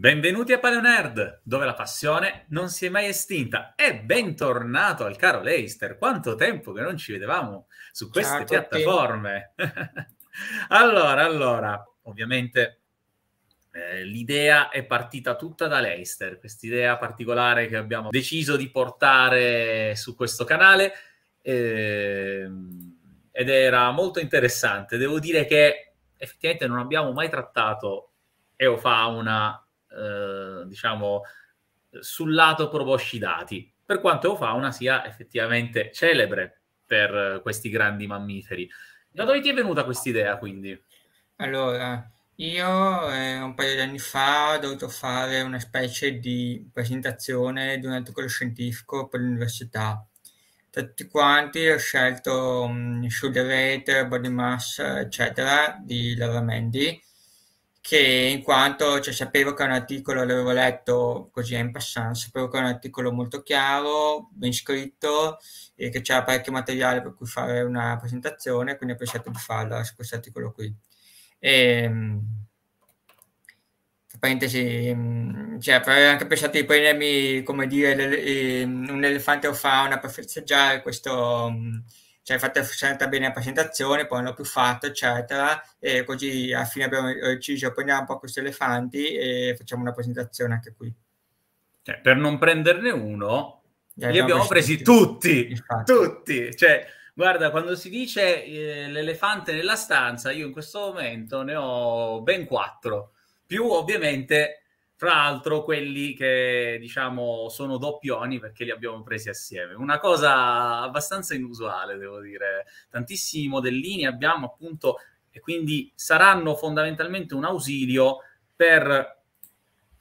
Benvenuti a Paleo Nerd, dove la passione non si è mai estinta. E bentornato al caro Leister. Quanto tempo che non ci vedevamo su queste piattaforme. allora, allora, ovviamente eh, l'idea è partita tutta da Leister, quest'idea particolare che abbiamo deciso di portare su questo canale. Eh, ed era molto interessante. Devo dire che effettivamente non abbiamo mai trattato eofauna eh, diciamo, sul lato proboscidati, per quanto Eufauna sia effettivamente celebre per questi grandi mammiferi. Da dove ti è venuta questa idea, quindi? Allora, io eh, un paio di anni fa ho dovuto fare una specie di presentazione di un articolo scientifico per l'università. Tutti quanti ho scelto um, mm, shoulder rate, body mass, eccetera, di Laura Mendy, che in quanto cioè, sapevo che era un articolo, l'avevo letto così in passant, sapevo che era un articolo molto chiaro, ben scritto e che c'era parecchio materiale per cui fare una presentazione, quindi ho pensato di farlo su questo articolo qui. E, ehm, parentesi, ehm, cioè, avrei anche pensato di prendermi, come dire, ehm, un elefante o fauna per festeggiare questo cioè fate scelta bene la presentazione, poi non l'ho più fatto, eccetera, e così alla fine abbiamo deciso, eh, prendiamo un po' questi elefanti e facciamo una presentazione anche qui. Cioè, per non prenderne uno, li abbiamo, abbiamo presi tutti, tutti, tutti. Cioè, guarda, quando si dice eh, l'elefante nella stanza, io in questo momento ne ho ben quattro, più ovviamente fra l'altro quelli che diciamo sono doppioni perché li abbiamo presi assieme. Una cosa abbastanza inusuale, devo dire. Tantissimi modellini abbiamo appunto e quindi saranno fondamentalmente un ausilio per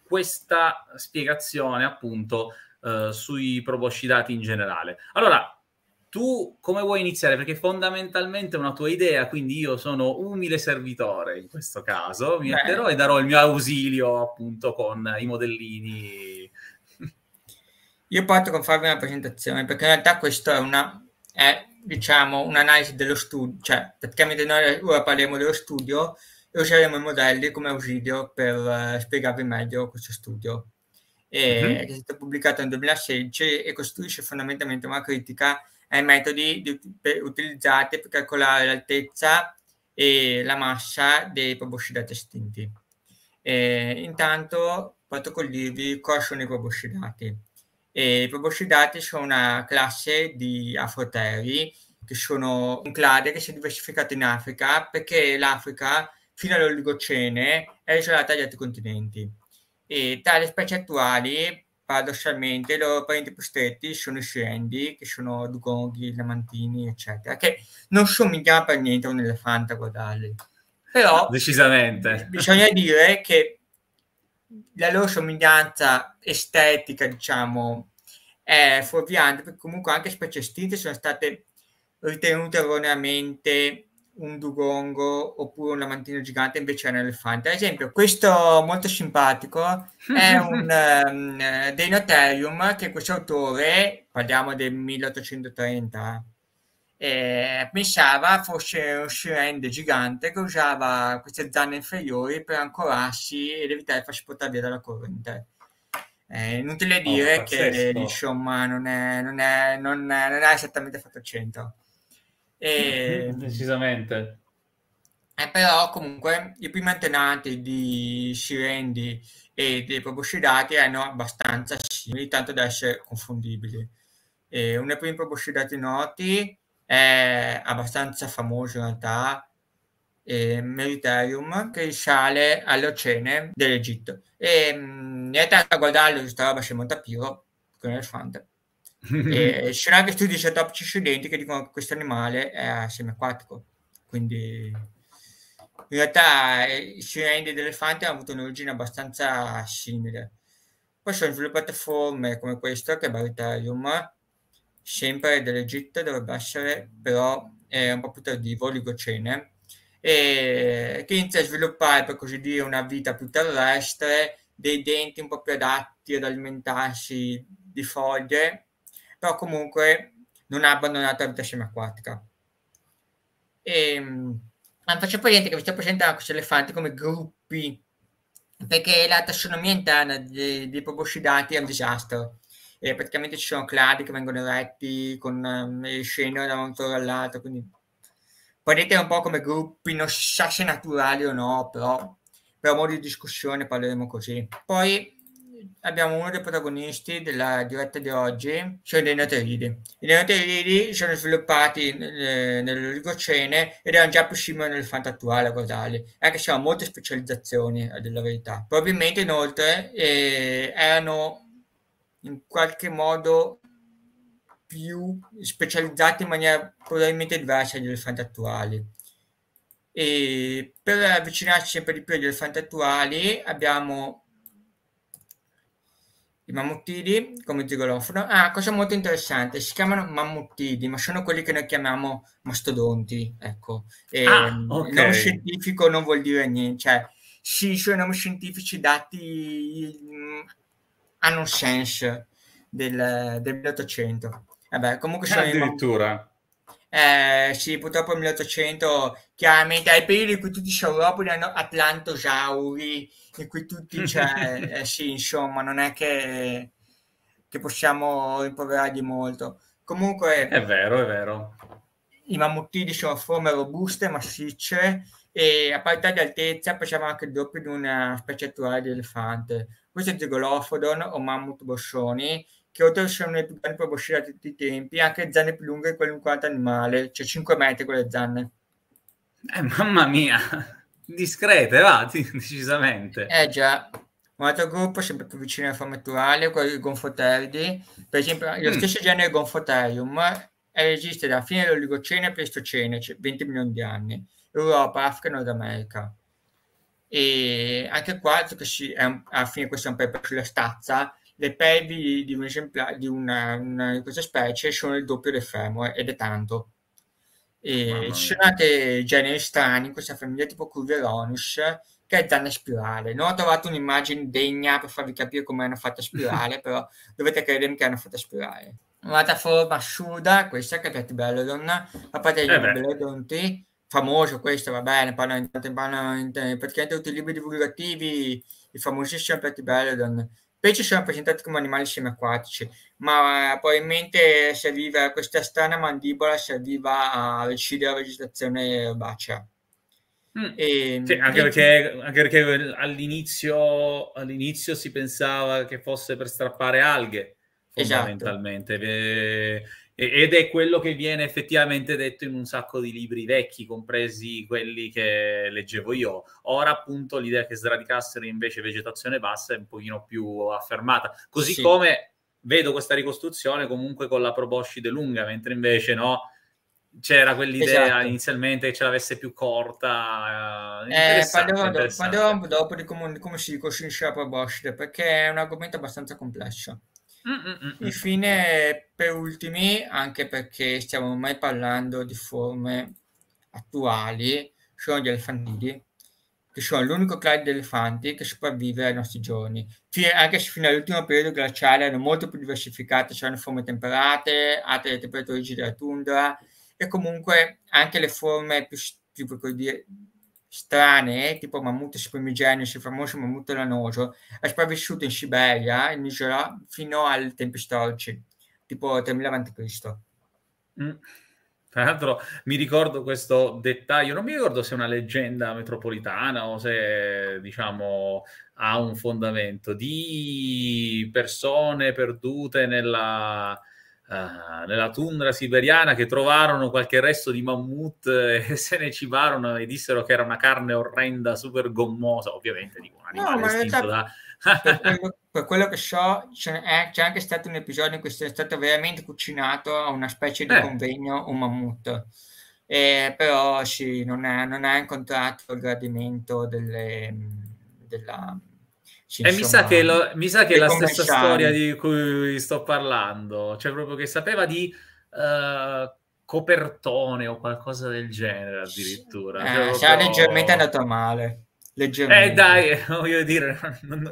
questa spiegazione appunto eh, sui proboscidati in generale. Allora, tu come vuoi iniziare? Perché fondamentalmente è una tua idea, quindi io sono umile servitore in questo caso, mi metterò e darò il mio ausilio appunto con i modellini. Io parto con farvi una presentazione, perché in realtà questa è una, è, diciamo, un'analisi dello studio, cioè praticamente noi ora parliamo dello studio e useremo i modelli come ausilio per uh, spiegarvi meglio questo studio, e, mm-hmm. che è stato pubblicato nel 2016 e costruisce fondamentalmente una critica ai metodi di, per, utilizzati per calcolare l'altezza e la massa dei proboscidati estinti. E, intanto vado con dirvi cosa sono i proboscidati. E, I proboscidati sono una classe di afroteri che sono un clade che si è diversificato in Africa perché l'Africa fino all'Oligocene è isolata dagli altri continenti. E tra le specie attuali paradossalmente loro parenti più stretti sono i scendi, che sono dugonghi, lamantini, eccetera, che non somigliano per niente a un elefante a guardarli. Però ah, decisamente bisogna dire che la loro somiglianza estetica, diciamo, è fuorviante, perché comunque anche specie estinte sono state ritenute erroneamente un dugongo oppure un lamantino gigante invece è un elefante. Ad esempio, questo molto simpatico è un um, ehm, Deinotarium che questo autore, parliamo del 1830, eh, pensava fosse un sirende gigante che usava queste zanne inferiori per ancorarsi ed evitare di farsi portare via dalla corrente. È inutile oh, dire oh, che insomma non, è, non, è, non, è, non, è, esattamente fatto il centro. E, decisamente. E però comunque i primi antenati di Shirendi e dei proboscidati erano abbastanza simili, tanto da essere confondibili. E uno dei primi proboscidati noti è abbastanza famoso in realtà, eh, Meriterium che risale alle Ocene dell'Egitto. E mh, mm, in realtà a guardarlo questa roba c'è molto Montapiro, con l'elefante. e Schrager studia dopo studenti che dicono che questo animale è semiacquatico, quindi in realtà eh, i sireni dell'elefante hanno avuto un'origine abbastanza simile. Poi sono sviluppate forme come questa che è Baritarium, sempre dell'Egitto, dovrebbe essere però eh, un po' più tardivo, l'Igocene, e che inizia a sviluppare per così dire una vita più terrestre, dei denti un po' più adatti ad alimentarsi di foglie però comunque non ha abbandonato la vita scema acquatica. E, ehm, faccio niente che vi sto presentando questi elefanti come gruppi, perché la tassonomia interna dei, dei proboscidati è un disastro. E praticamente ci sono cladi che vengono eretti con um, ehm, scendono da un toro all'altro, quindi vedete un po' come gruppi, non si sa se naturali o no, però per modo di discussione parleremo così. Poi abbiamo uno dei protagonisti della diretta di oggi, sono cioè i denatridi. I denatridi sono sviluppati eh, nell'oligocene ed erano già più possibili nell'elefante attuale a guardarli, anche se hanno molte specializzazioni, a dire la verità. Probabilmente inoltre eh, erano in qualche modo più specializzati in maniera probabilmente diversa dagli elefanti attuali. E per avvicinarci sempre di più agli elefanti attuali abbiamo i mammutidi, come ti gigolofono, ah, cosa molto interessante, si chiamano mammutidi, ma sono quelli che noi chiamiamo mastodonti, ecco. E ah, okay. Il nome scientifico non vuol dire niente, cioè, sì, sono nomi scientifici dati mm, hanno un senso del, del 1800. Vabbè, comunque sono... Addirittura... Eh, sì, purtroppo nel 1800, chiaramente ai periodi in cui tutti i sauropodi hanno atlantosauri, che qui tutti c'è, cioè, eh sì, insomma, non è che, che possiamo rimproverargli molto. Comunque... È vero, è vero. I mammutini sono diciamo, forme robuste, massicce e a parità di altezza pesava anche il doppio di una specie attuale di elefante. Questo è Zigolophodon o mammut Boscioni, che oltre sono le più grandi proboscide di tutti i tempi, anche zanne più lunghe di qualunque altro animale, cioè 5 metri con le zanne. Eh, mamma mia! discrete, va, decisamente. Eh già. Un altro gruppo sempre più vicino alla formaturale, quello di Gonfoterdi, per esempio lo mm. stesso genere Gonfoterium esiste da fine dell'Oligocene e Pleistocene, cioè 20 milioni di anni, Europa, Africa e Nord America. E anche qua, si, è un, alla fine questo è un paper sulla stazza, le pelvi di, un esempla- di, una, una, di questa specie sono il doppio del femore ed è tanto. E ci sono anche generi strani in questa famiglia, tipo Curveronus, che è danna spirale. Non ho trovato un'immagine degna per farvi capire come hanno fatto a spirale, però dovete credermi che hanno fatto a spirale. Un'altra forma suda, questa che è Platybellodon, a parte degli eh Bellodonti, famoso questo, va bene, parlano, parlano, praticamente tutti i libri divulgativi, i famosissimi Platybellodon Specie sono presentati come animali semiacquatici, ma eh, probabilmente serviva, questa strana mandibola serviva a uccidere la vegetazione erbacea. Mm. E, sì, anche, e... perché, anche, perché, all'inizio, all'inizio si pensava che fosse per strappare alghe, esatto. fondamentalmente. Esatto ed è quello che viene effettivamente detto in un sacco di libri vecchi, compresi quelli che leggevo io. Ora appunto l'idea che sradicassero invece vegetazione bassa è un pochino più affermata, così sì. come vedo questa ricostruzione comunque con la proboscide lunga, mentre invece no, c'era quell'idea esatto. inizialmente che ce l'avesse più corta. Eh, eh parliamo, do- parliamo dopo di come, come si ricostruisce la proboscide, perché è un argomento abbastanza complesso. Infine, per ultimi, anche perché stiamo mai parlando di forme attuali, sono gli elefantidi, che sono l'unico clade di elefanti che sopravvive ai nostri giorni. Fine, anche se fino all'ultimo periodo glaciale erano molto più diversificate, c'erano forme temperate, altre temperature rigide della tundra, e comunque anche le forme più, più per così dire, strane, tipo mammut spermigenio, il famoso mammut lanoso, è sopravvissuto in Siberia, in Isola, fino ai tempi storici, tipo 3000 a.C. Mm. Tra l'altro mi ricordo questo dettaglio, non mi ricordo se è una leggenda metropolitana o se diciamo ha un fondamento di persone perdute nella, Ah, nella tundra siberiana che trovarono qualche resto di mammut e eh, se ne cibarono e dissero che era una carne orrenda, super gommosa, ovviamente dico un animale no, estinto da... per, quello, che so c'è, c'è, anche stato un episodio in cui è stato veramente cucinato a una specie di eh. convegno un mammut eh, però sì, non ha, non ha incontrato il gradimento delle, della, e mi sa che, lo, mi sa che è la stessa storia di cui sto parlando, cioè proprio che sapeva di uh, copertone o qualcosa del genere addirittura. Eh, cioè, proprio... leggermente è andata male. Leggermente. Eh dai, voglio dire,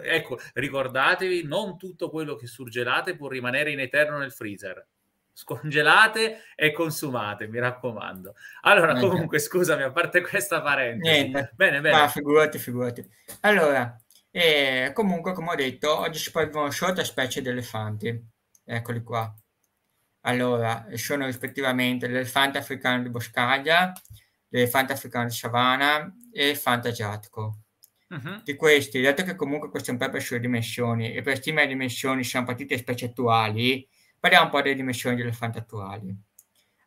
ecco, ricordatevi, non tutto quello che surgelate può rimanere in eterno nel freezer scongelate e consumate, mi raccomando. Allora, Niente. Eh, comunque, scusami, a parte questa parentesi. Niente. Bene, bene. Ah, figurati, figurati. Allora, e comunque, come ho detto, oggi si possono solo tre specie di elefanti. Eccoli qua. Allora, sono rispettivamente l'elefante africano di boscaglia, l'elefante africano di savana e l'elefante asiatico. Uh-huh. Mm-hmm. Di questi, dato che comunque questo è un po' per le sue dimensioni e per stimare le dimensioni siamo partiti da specie attuali, parliamo un po' delle dimensioni degli elefanti attuali.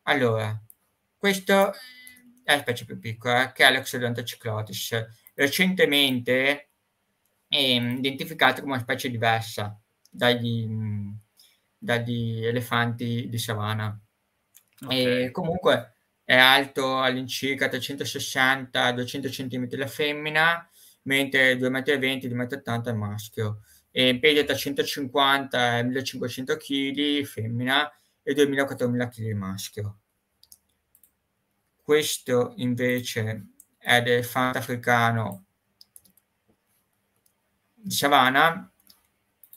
Allora, questo è la specie più piccola, eh, che è l'Oxodonta ciclotis. Recentemente Ehm, identificati come una specie diversa dagli, dagli elefanti di savana. Okay. E comunque è alto all'incirca 360-200 cm la femmina, mentre 2,20 m, 2,80 m il maschio. E pesa tra 150 1500 kg femmina e 2000-4000 kg maschio. Questo invece è del elefante africano Savana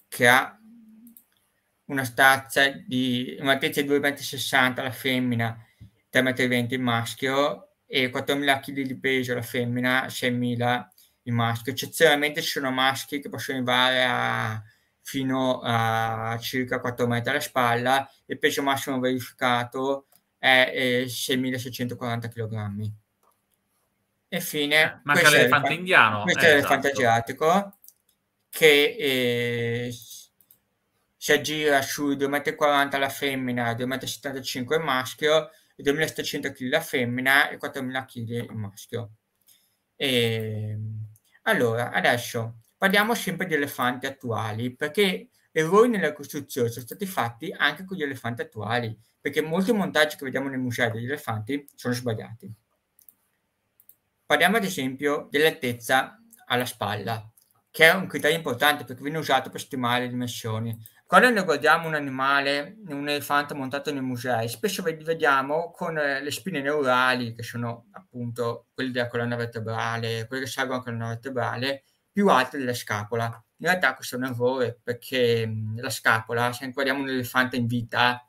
che ha una stazza di un'altezza di 2,60 m la femmina, 3,20 m il maschio e 4.000 kg di peso la femmina, 6.000 il maschio. Eccezionalmente ci sono maschi che possono arrivare a, fino a circa 4 metri alla spalla, il peso massimo verificato è, è 6.640 kg. Infine, ma è l'elefante indiano. Questo eh, è l'elefante esatto. asiatico che eh, si aggira sui 2,40 m la femmina, 2,75 m il maschio, 2.700 kg la femmina e 4.000 kg il maschio. E... Ehm, allora, adesso parliamo sempre di elefanti attuali, perché errori nella costruzione sono stati fatti anche con gli elefanti attuali, perché molti montaggi che vediamo nei musei degli elefanti sono sbagliati. Parliamo ad esempio dell'altezza alla spalla che è un criterio importante perché viene usato per stimare le dimensioni. Quando noi guardiamo un animale, un elefante montato nei musei, spesso vediamo con eh, le spine neurali, che sono appunto quelle della colonna vertebrale, quelle che salgono alla colonna vertebrale, più alte della scapola. In realtà questo è un errore perché la scapola, se guardiamo un elefante in vita,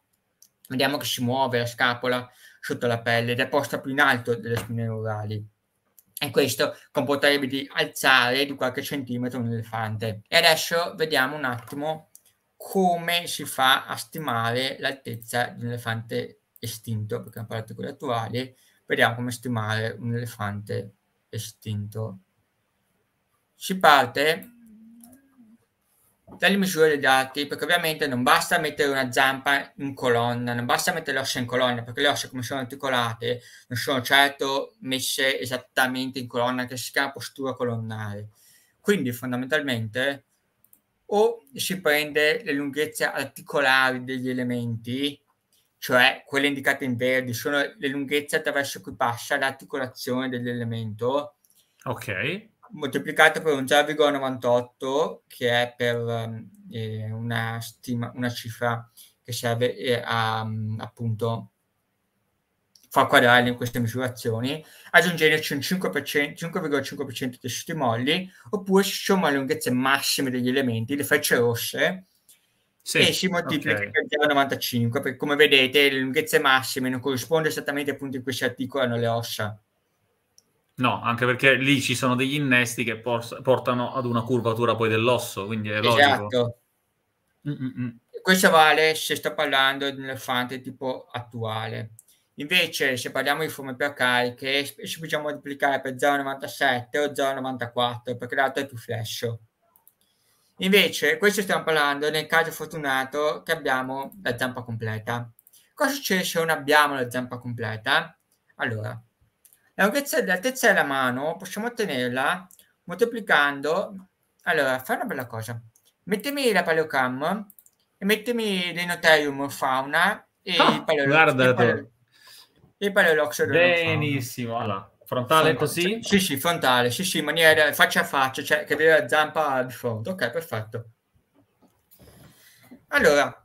vediamo che si muove la scapola sotto la pelle ed è posta più in alto delle spine neurali e questo comporterebbe di alzare di qualche centimetro un elefante. E adesso vediamo un attimo come si fa a stimare l'altezza di un elefante estinto, perché abbiamo parlato di quelli attuali, vediamo come stimare un elefante estinto. Si parte Tali misure dei dati, perché ovviamente non basta mettere una zampa in colonna, non basta mettere le ossa in colonna, perché le ossa come sono articolate non sono certo messe esattamente in colonna, che si chiama postura colonnare. Quindi fondamentalmente o si prende le lunghezze articolari degli elementi, cioè quelle indicate in verde, sono le lunghezze attraverso cui passa l'articolazione dell'elemento. Ok moltiplicata per un 0,98 che è per ehm, eh, una, stima, una cifra che serve eh, a appunto far quadrare in queste misurazioni, aggiungendoci un 5,5% dei molli, oppure si sono le lunghezze massime degli elementi, le frecce rosse, sì, e si moltiplica okay. per 0,95, perché come vedete le lunghezze massime non corrispondono esattamente ai punti in cui si articolano le ossa, No, anche perché lì ci sono degli innesti che por- portano ad una curvatura poi dell'osso, quindi è logico. Esatto. Questo vale se sto parlando di un elefante tipo attuale. Invece, se parliamo di forme più arcaiche, spesso possiamo moltiplicare per 0,97 o 0,94 perché l'altro è più flesso. Invece, questo stiamo parlando nel caso fortunato che abbiamo la zampa completa. Cosa succede se non abbiamo la zampa completa? Allora, la lunghezza della altezza della mano possiamo ottenerla moltiplicando... Allora, fai una bella cosa. Mettimi la paleocam e mettimi l'enotherium fauna e ah, il paleolox. Il paleolox. Benissimo. Allora, frontale fauna. così? Sì, sì, frontale. Sì, sì, in maniera faccia a faccia, cioè che aveva la zampa di fronte. Ok, perfetto. Allora,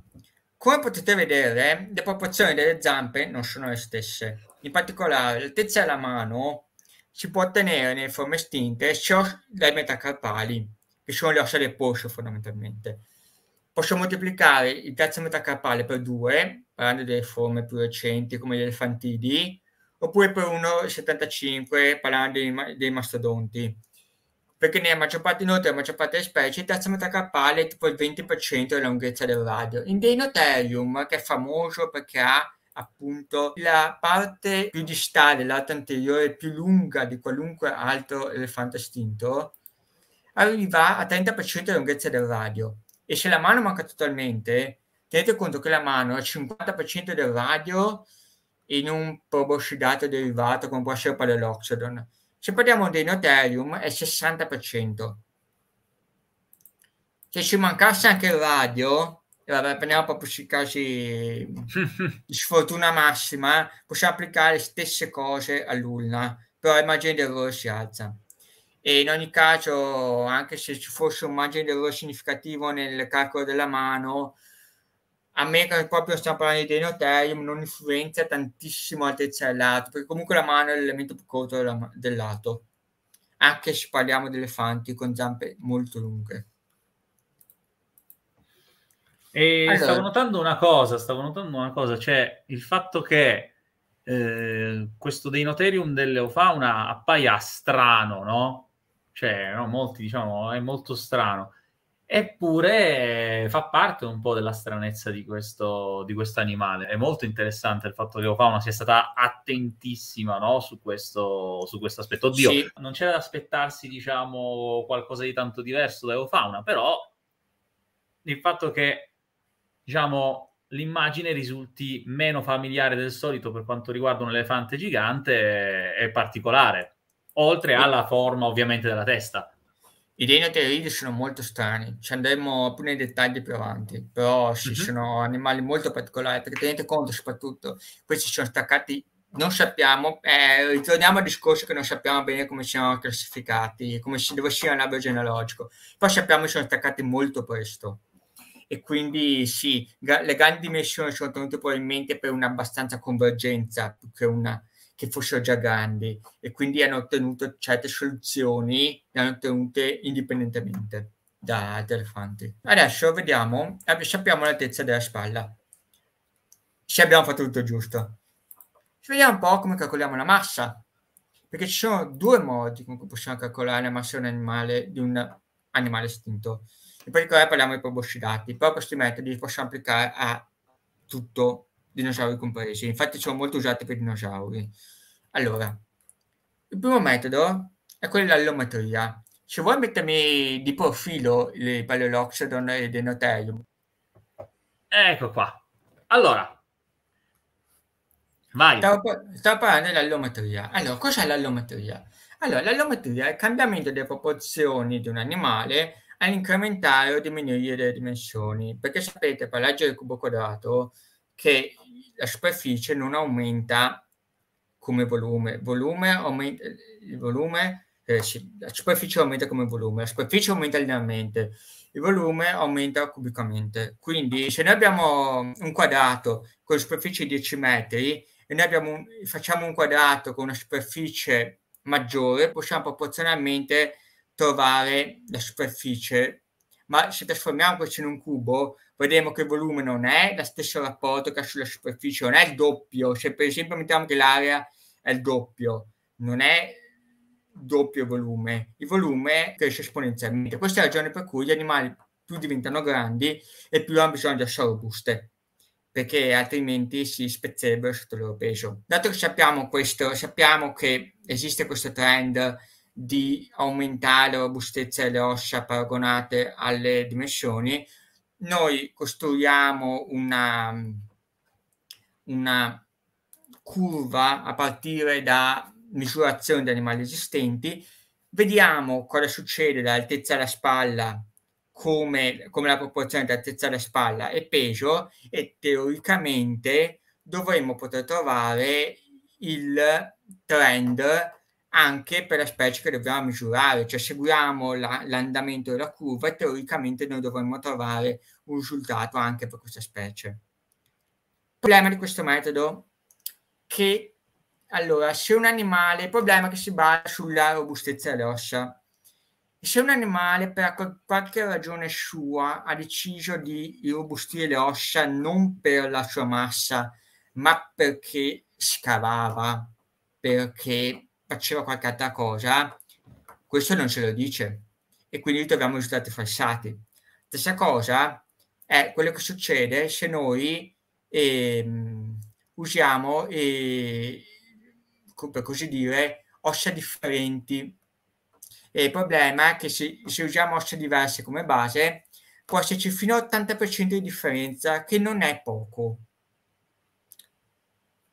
come potete vedere, le proporzioni delle zampe non sono le stesse. In particolare, l'altezza della mano si può ottenere nelle forme estinte sia dai metacarpali, che sono le ossa del polso fondamentalmente. Posso moltiplicare il terzo metacarpale per 2, parlando delle forme più recenti come gli elefantidi, oppure per 1,75 parlando dei, dei mastodonti. Perché nella maggior parte, inoltre, la maggior parte delle specie, il terzo metacarpale è tipo il 20% della lunghezza del radio. In Deinotherium, che è famoso perché ha appunto la parte più distale, l'alta anteriore, più lunga di qualunque altro elefante estinto, arriva a 30% della lunghezza del radio. E se la mano manca totalmente, tenete conto che la mano al 50% del radio in un proboscidato derivato come può essere paleoloxodon. Se parliamo dei Notarium è 60%. Se ci mancasse anche il radio, e vabbè, prendiamo proprio sui casi di sfortuna massima, eh. possiamo applicare le stesse cose all'ulna, però il margine di errore si alza. E in ogni caso, anche se ci fosse un margine di errore significativo nel calcolo della mano, a me che proprio stiamo parlando di Noterium non influenza tantissimo l'altezza del lato, perché comunque la mano è l'elemento più corto della, del lato, anche se parliamo di elefanti con zampe molto lunghe. E allora. stavo notando una cosa, stavo notando una cosa, cioè il fatto che eh, questo Deinotherium dell'Eufauna appaia strano, no? Cioè, no, molti diciamo, è molto strano. Eppure fa parte un po' della stranezza di questo animale. È molto interessante il fatto che Opauna sia stata attentissima no, su, questo, su, questo, aspetto. Oddio, sì. non c'era da aspettarsi, diciamo, qualcosa di tanto diverso da Opauna, però il fatto che diciamo, l'immagine risulti meno familiare del solito per quanto riguarda un elefante gigante è particolare, oltre alla forma ovviamente della testa. I dinoteridi sono molto strani, ci andremo più nei dettagli più avanti, però sì, mm-hmm. sono animali molto particolari, perché tenete conto soprattutto, questi sono staccati, non sappiamo, eh, ritorniamo al discorso che non sappiamo bene come siano classificati, come si, dove sia l'albero genealogico, poi sappiamo che sono staccati molto presto, e quindi sì, ga- le grandi dimensioni sono tenute probabilmente per un'abbastanza convergenza più che una che fossero già grandi e quindi hanno ottenuto certe soluzioni, le hanno ottenute indipendentemente da, altri elefanti. Adesso vediamo, sappiamo l'altezza della spalla, se abbiamo fatto tutto giusto. Vediamo un po' come calcoliamo la massa, perché ci sono due modi con cui possiamo calcolare la massa di un animale, di un animale estinto in particolare parliamo di proboscidati, però questi metodi li possiamo applicare a tutto, dinosauri compresi. Infatti sono molto usati per dinosauri. Allora, il primo metodo è quello dell'allometria. Se vuoi mettermi di profilo il Paleoloxodon e il Denotherium. Ecco qua. Allora, Vai. Stavo, stavo parlando dell'allometria. Allora, cos'è l'allometria? Allora, l'allometria è il cambiamento delle proporzioni di un animale all'incrementare o diminuire le dimensioni, perché sapete per leggere il cubo quadrato che la superficie non aumenta come volume, volume aumenta, il volume, eh, sì, la superficie aumenta come volume, la superficie aumenta linearmente, il volume aumenta cubicamente. Quindi se noi abbiamo un quadrato con superficie di 10 metri e noi abbiamo, facciamo un quadrato con una superficie maggiore, possiamo proporzionalmente trovare la superficie, ma se trasformiamo questo in un cubo, vedremo che il volume non è lo stesso rapporto che ha sulla superficie, non è il doppio, se per esempio mettiamo che l'area è il doppio, non è doppio volume, il volume cresce esponenzialmente. Questa è la ragione per cui gli animali più diventano grandi e più hanno bisogno di essere robuste, perché altrimenti si spezzerebbero sotto il loro peso. Dato che sappiamo questo, sappiamo che esiste questo trend di aumentare la robustezza delle ossa paragonate alle dimensioni, noi costruiamo una, una curva a partire da misurazioni di animali esistenti, vediamo cosa succede dall'altezza della spalla, come, come la proporzione di altezza della spalla e peso e teoricamente dovremmo poter trovare il trend anche per la specie che dobbiamo misurare, cioè seguiamo l'andamento della curva e teoricamente noi dovremmo trovare un risultato anche per questa specie. Il problema di questo metodo è che allora, se un animale, il problema che si basa sulla robustezza delle ossa, se un animale per qualche ragione sua ha deciso di irrobustire le ossa non per la sua massa, ma perché scavava, perché faceva qualche altra cosa, questo non ce lo dice e quindi troviamo risultati falsati. Stessa cosa è quello che succede se noi ehm, usiamo, eh, per così dire, ossa differenti. E il problema è che se, se usiamo ossa diverse come base, può esserci fino all'80% di differenza, che non è poco.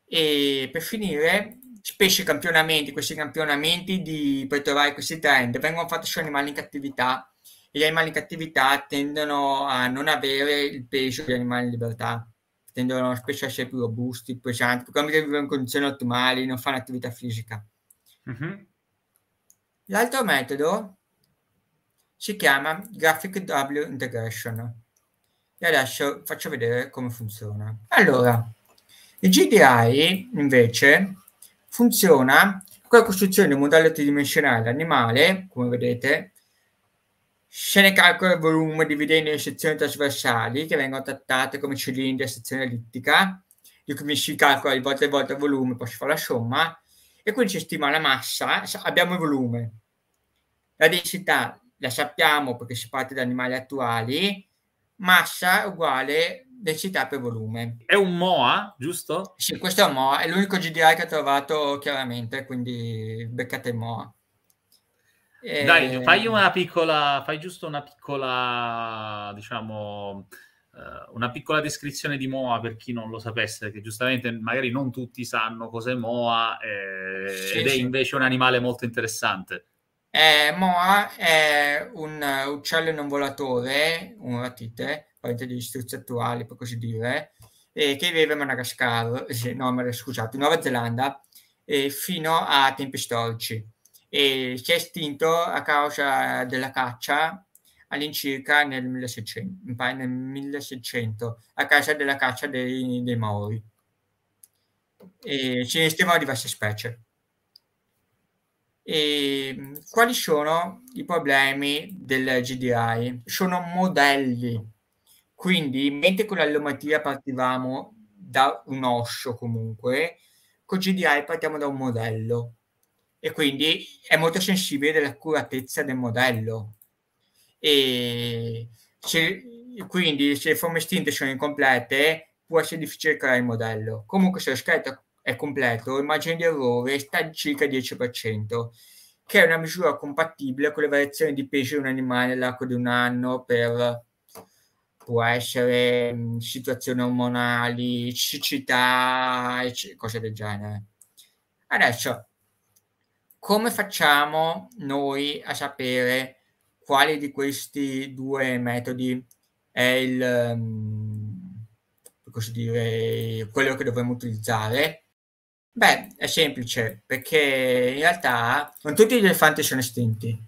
E per finire, spesso i campionamenti, questi campionamenti di, per trovare questi trend vengono fatti su animali in cattività e gli animali in cattività tendono a non avere il peso degli animali in libertà, tendono spesso a essere più robusti, pesanti, più come vivono in condizioni ottimali, non fanno attività fisica. Mm-hmm. L'altro metodo si chiama Graphic W Integration e adesso faccio vedere come funziona. Allora, il GDI invece funziona con la costruzione di un modello tridimensionale dell'animale, come vedete, se ne calcola il volume dividendo le sezioni trasversali che vengono trattate come cilindri a sezione ellittica, di cui si calcola di volta in volta il volume, poi si fa la somma, e quindi si stima la massa, abbiamo il volume. La densità la sappiamo perché si parte da animali attuali, massa uguale densità per volume. È un MOA, giusto? Sì, questo è un MOA, è l'unico GDI che ho trovato chiaramente, quindi beccate il MOA. E... Dai, eh, fai una piccola, fai giusto una piccola, diciamo, eh, una piccola descrizione di MOA per chi non lo sapesse, che giustamente magari non tutti sanno cos'è MOA eh, sì, ed sì. è invece un animale molto interessante. Eh, MOA è un uccello non volatore, un ratite, parte degli struzzi attuali, per così dire, eh, che viveva a Madagascar, no, scusate, Nuova Zelanda, eh, fino a tempi storici. E si è estinto a causa della caccia all'incirca nel 1600, nel 1600 a causa della caccia dei, dei Maori. E si estimano diverse specie. E quali sono i problemi del GDI? Sono modelli quindi, mentre con l'allomatia partivamo da un osso comunque, con GDI partiamo da un modello e quindi è molto sensibile dell'accuratezza del modello. E se, quindi se le forme estinte sono incomplete può essere difficile creare il modello. Comunque se lo scheletro è completo, il margine di errore sta di circa 10%, che è una misura compatibile con le variazioni di peso di un animale nell'arco di un anno per può essere situazioni ormonali, cecità, cose del genere. Adesso, come facciamo noi a sapere quale di questi due metodi è il, mh, così dire, quello che dovremmo utilizzare? Beh, è semplice, perché in realtà non tutti gli elefanti sono estinti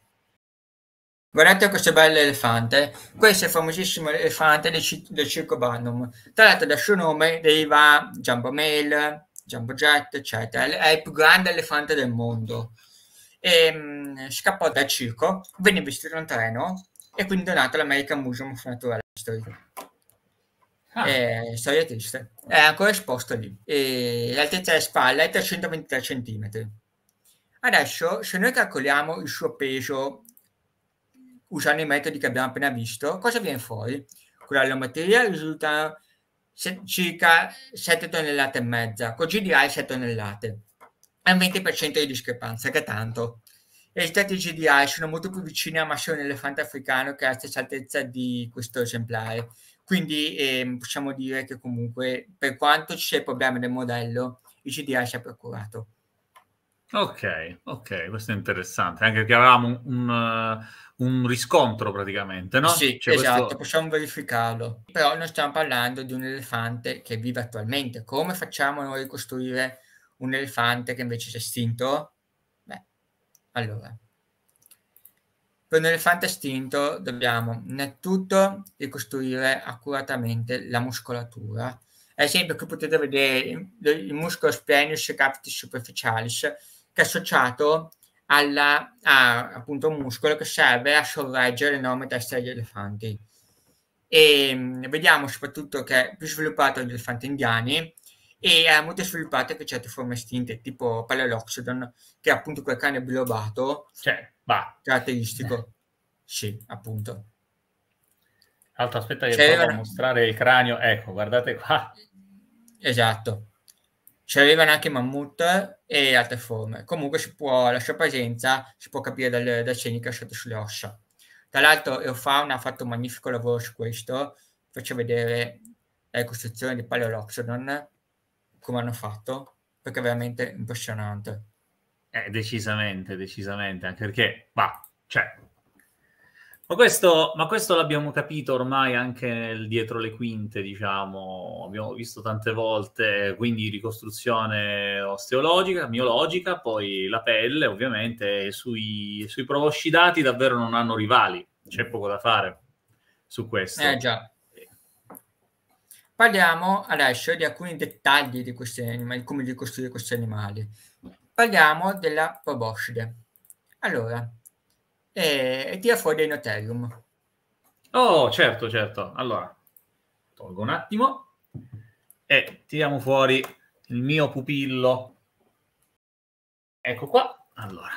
Guardate questo bello elefante. Questo è il famosissimo elefante del, del circo Barnum. Tra l'altro dal suo nome deriva Jumbo Mail, Jumbo Jet, eccetera. È il più grande elefante del mondo. E, ehm, mh, scappò dal circo, venne investito in un treno e quindi donato all'American Museum of Natural History. Ah. Eh, storia triste. È ancora esposto lì. E l'altezza della spalla è 323 cm. Adesso, se noi calcoliamo il suo peso usando i metodi che abbiamo appena visto, cosa viene fuori? Quella la materia risultano se- circa 7 tonnellate e mezza, con GDI 7 tonnellate. È un 20% di discrepanza, che tanto. E gli stati GDI sono molto più vicini al massimo dell'elefante africano che è alla stessa altezza di questo esemplare. Quindi eh, possiamo dire che comunque, per quanto ci sia il problema del modello, il GDI si è procurato. Ok, ok, questo è interessante, anche perché avevamo un, un, un riscontro praticamente, no? Sì, cioè, esatto, questo... possiamo verificarlo. Però non stiamo parlando di un elefante che vive attualmente. Come facciamo noi a ricostruire un elefante che invece si è estinto? Beh, allora, per un elefante estinto dobbiamo innanzitutto ricostruire accuratamente la muscolatura. Ad esempio, qui potete vedere il muscolo splenius captis superficialis, che è associato alla, a, appunto un muscolo che serve a sorreggere l'enorme testa degli elefanti. E ehm, vediamo soprattutto che è più sviluppato gli elefanti indiani e è molto sviluppato per certe forme estinte, tipo Palaloxodon, che è appunto quel cane bilobato cioè, caratteristico. Eh. Sì, appunto. Alto, aspetta che cioè, provo a mostrare il cranio. Ecco, guardate qua. Esatto c'erano cioè, anche Mammut e altre forme. Comunque può, la sua presenza si può capire dal, dal segno che ha lasciato sulle ossa. Tra l'altro Eofauna ha fatto un magnifico lavoro su questo, faccio vedere la ricostruzione di Paleoloxodon, come hanno fatto, perché è veramente impressionante. Eh, decisamente, decisamente, anche perché, va, cioè, ma questo, ma questo, l'abbiamo capito ormai anche nel, dietro le quinte, diciamo, abbiamo visto tante volte, quindi ricostruzione osteologica, miologica, poi la pelle, ovviamente, sui, sui proboscidati davvero non hanno rivali, c'è poco da fare su questo. Eh già. Parliamo adesso di alcuni dettagli di questi animali, come ricostruire questi animali. Parliamo della proboscide. Allora, e, e tira fuori dei Notarium. Oh, certo, certo. Allora, tolgo un attimo e tiriamo fuori il mio pupillo. Ecco qua. Allora.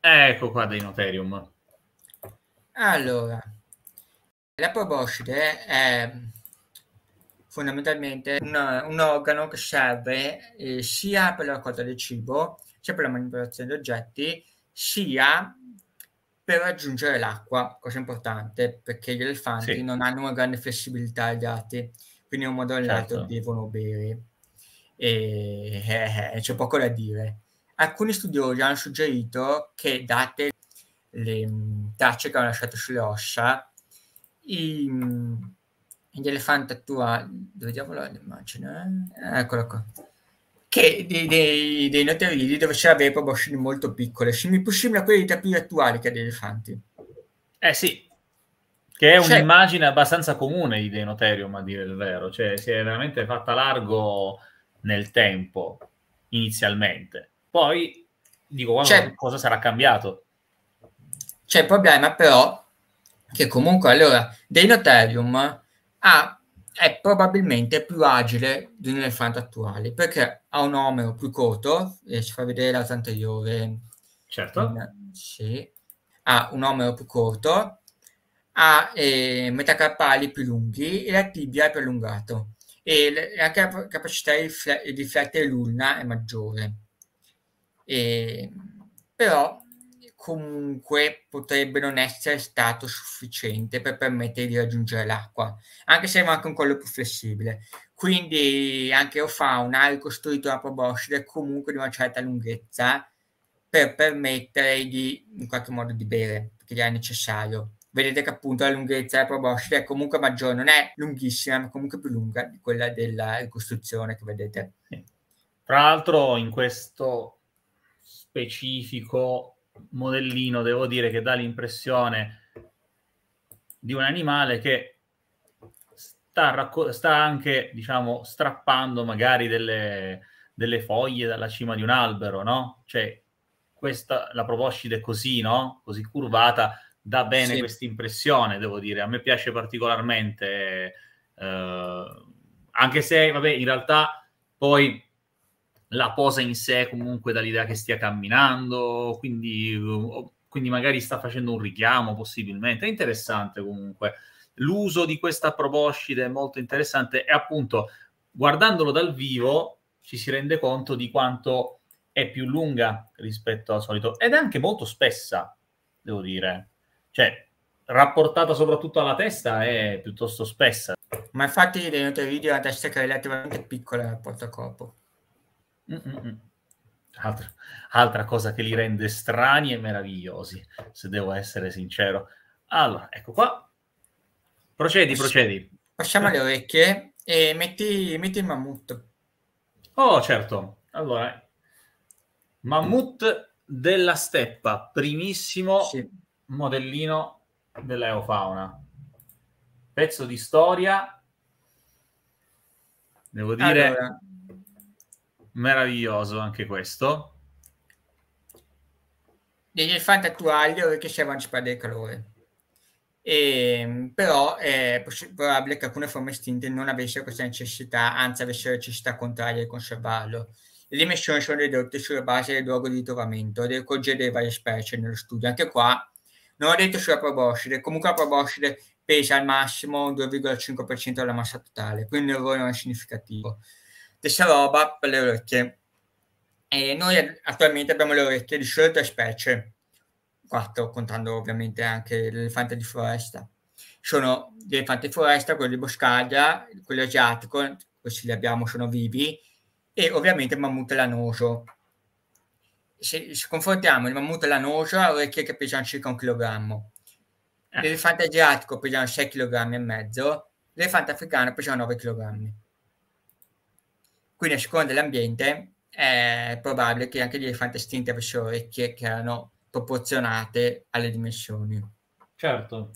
Ecco qua dei Notarium. Allora, la proboscide è fondamentalmente un, un, organo che serve eh, sia per la raccolta del cibo, sia per la manipolazione di oggetti, sia per raggiungere l'acqua, cosa importante perché gli elefanti sì. non hanno una grande flessibilità ai dati, quindi in un modo o nell'altro certo. devono bere. E eh, eh, c'è poco da dire. Alcuni studiosi hanno suggerito che, date le mm, tracce che hanno lasciato sulle ossa, i, mm, gli elefanti attuali, dove diavolo le immagini? Eh, eccola qua che dei, dei, dei noteridi dove c'era avere proprio molto piccole, scimmie più simili a quelle di tapiri attuali che ad elefanti. Eh sì, che è cioè, un'immagine abbastanza comune di Denoterium, a dire il vero, cioè si è veramente fatta largo nel tempo, inizialmente. Poi, dico, guarda, cioè, cosa sarà cambiato? C'è il problema però che comunque allora Denoterium ha è probabilmente più agile di un elefante attuale perché ha un omero più corto e eh, ci fa vedere la anteriore certo in, sì. ha un omero più corto ha eh, metacarpali più lunghi e la tibia è più allungata e le, anche la capacità di riflettere l'ulna è maggiore e, però comunque potrebbe non essere stato sufficiente per permettere di raggiungere l'acqua, anche se manca un collo più flessibile. Quindi anche Ofauna ha ricostruito la proboscide comunque di una certa lunghezza per permettere di, in qualche modo di bere, perché gli è necessario. Vedete che appunto la lunghezza della proboscide è comunque maggiore, non è lunghissima, ma comunque più lunga di quella della ricostruzione che vedete. Tra l'altro in questo specifico modellino, devo dire, che dà l'impressione di un animale che sta, racco- sta anche, diciamo, strappando magari delle, delle, foglie dalla cima di un albero, no? Cioè, questa, la proboscide così, no? Così curvata, dà bene sì. questa impressione, devo dire. A me piace particolarmente, eh, anche se, vabbè, in realtà poi la posa in sé comunque dall'idea che stia camminando, quindi, quindi magari sta facendo un richiamo possibilmente. È interessante comunque. L'uso di questa proboscide è molto interessante e appunto guardandolo dal vivo ci si rende conto di quanto è più lunga rispetto al solito ed è anche molto spessa, devo dire. Cioè, rapportata soprattutto alla testa è piuttosto spessa. Ma infatti nei noti video la testa è relativamente piccola rapporto a corpo. Mm, mm, mm. Altra, altra, cosa che li rende strani e meravigliosi, se devo essere sincero. Allora, ecco qua. Procedi, procedi. Facciamo le orecchie e metti, metti il mammut. Oh, certo. Allora, mammut della steppa, primissimo sì. modellino dell'eofauna. Pezzo di storia. Devo dire... Allora meraviglioso anche questo. Degli elefanti attuali richiedevano spada di calore, e, ehm, però è eh, probabile che alcune forme estinte non avessero questa necessità, anzi avessero necessità contraria di conservarlo. Le dimensioni sono ridotte sulla base del luogo di ritrovamento, del cogge delle varie specie nello studio. Anche qua non ho detto sulla proboscide, comunque la proboscide pesa al massimo 2,5% della massa totale, quindi un errore non è significativo stessa roba per le orecchie. E noi attualmente abbiamo le orecchie di solo tre specie, quattro contando ovviamente anche l'elefante di foresta. Sono l'elefante di foresta, quello di boscaglia, quello asiatico, questi li abbiamo, sono vivi, e ovviamente il mammut lanoso. Se, se confrontiamo il mammut lanoso ha orecchie che pesano circa un chilogrammo, eh. l'elefante asiatico pesa 6 kg e mezzo, l'elefante africano pesa 9 kg. Quindi a seconda dell'ambiente è probabile che anche gli elefanti estinti avessero orecchie che erano proporzionate alle dimensioni. Certo.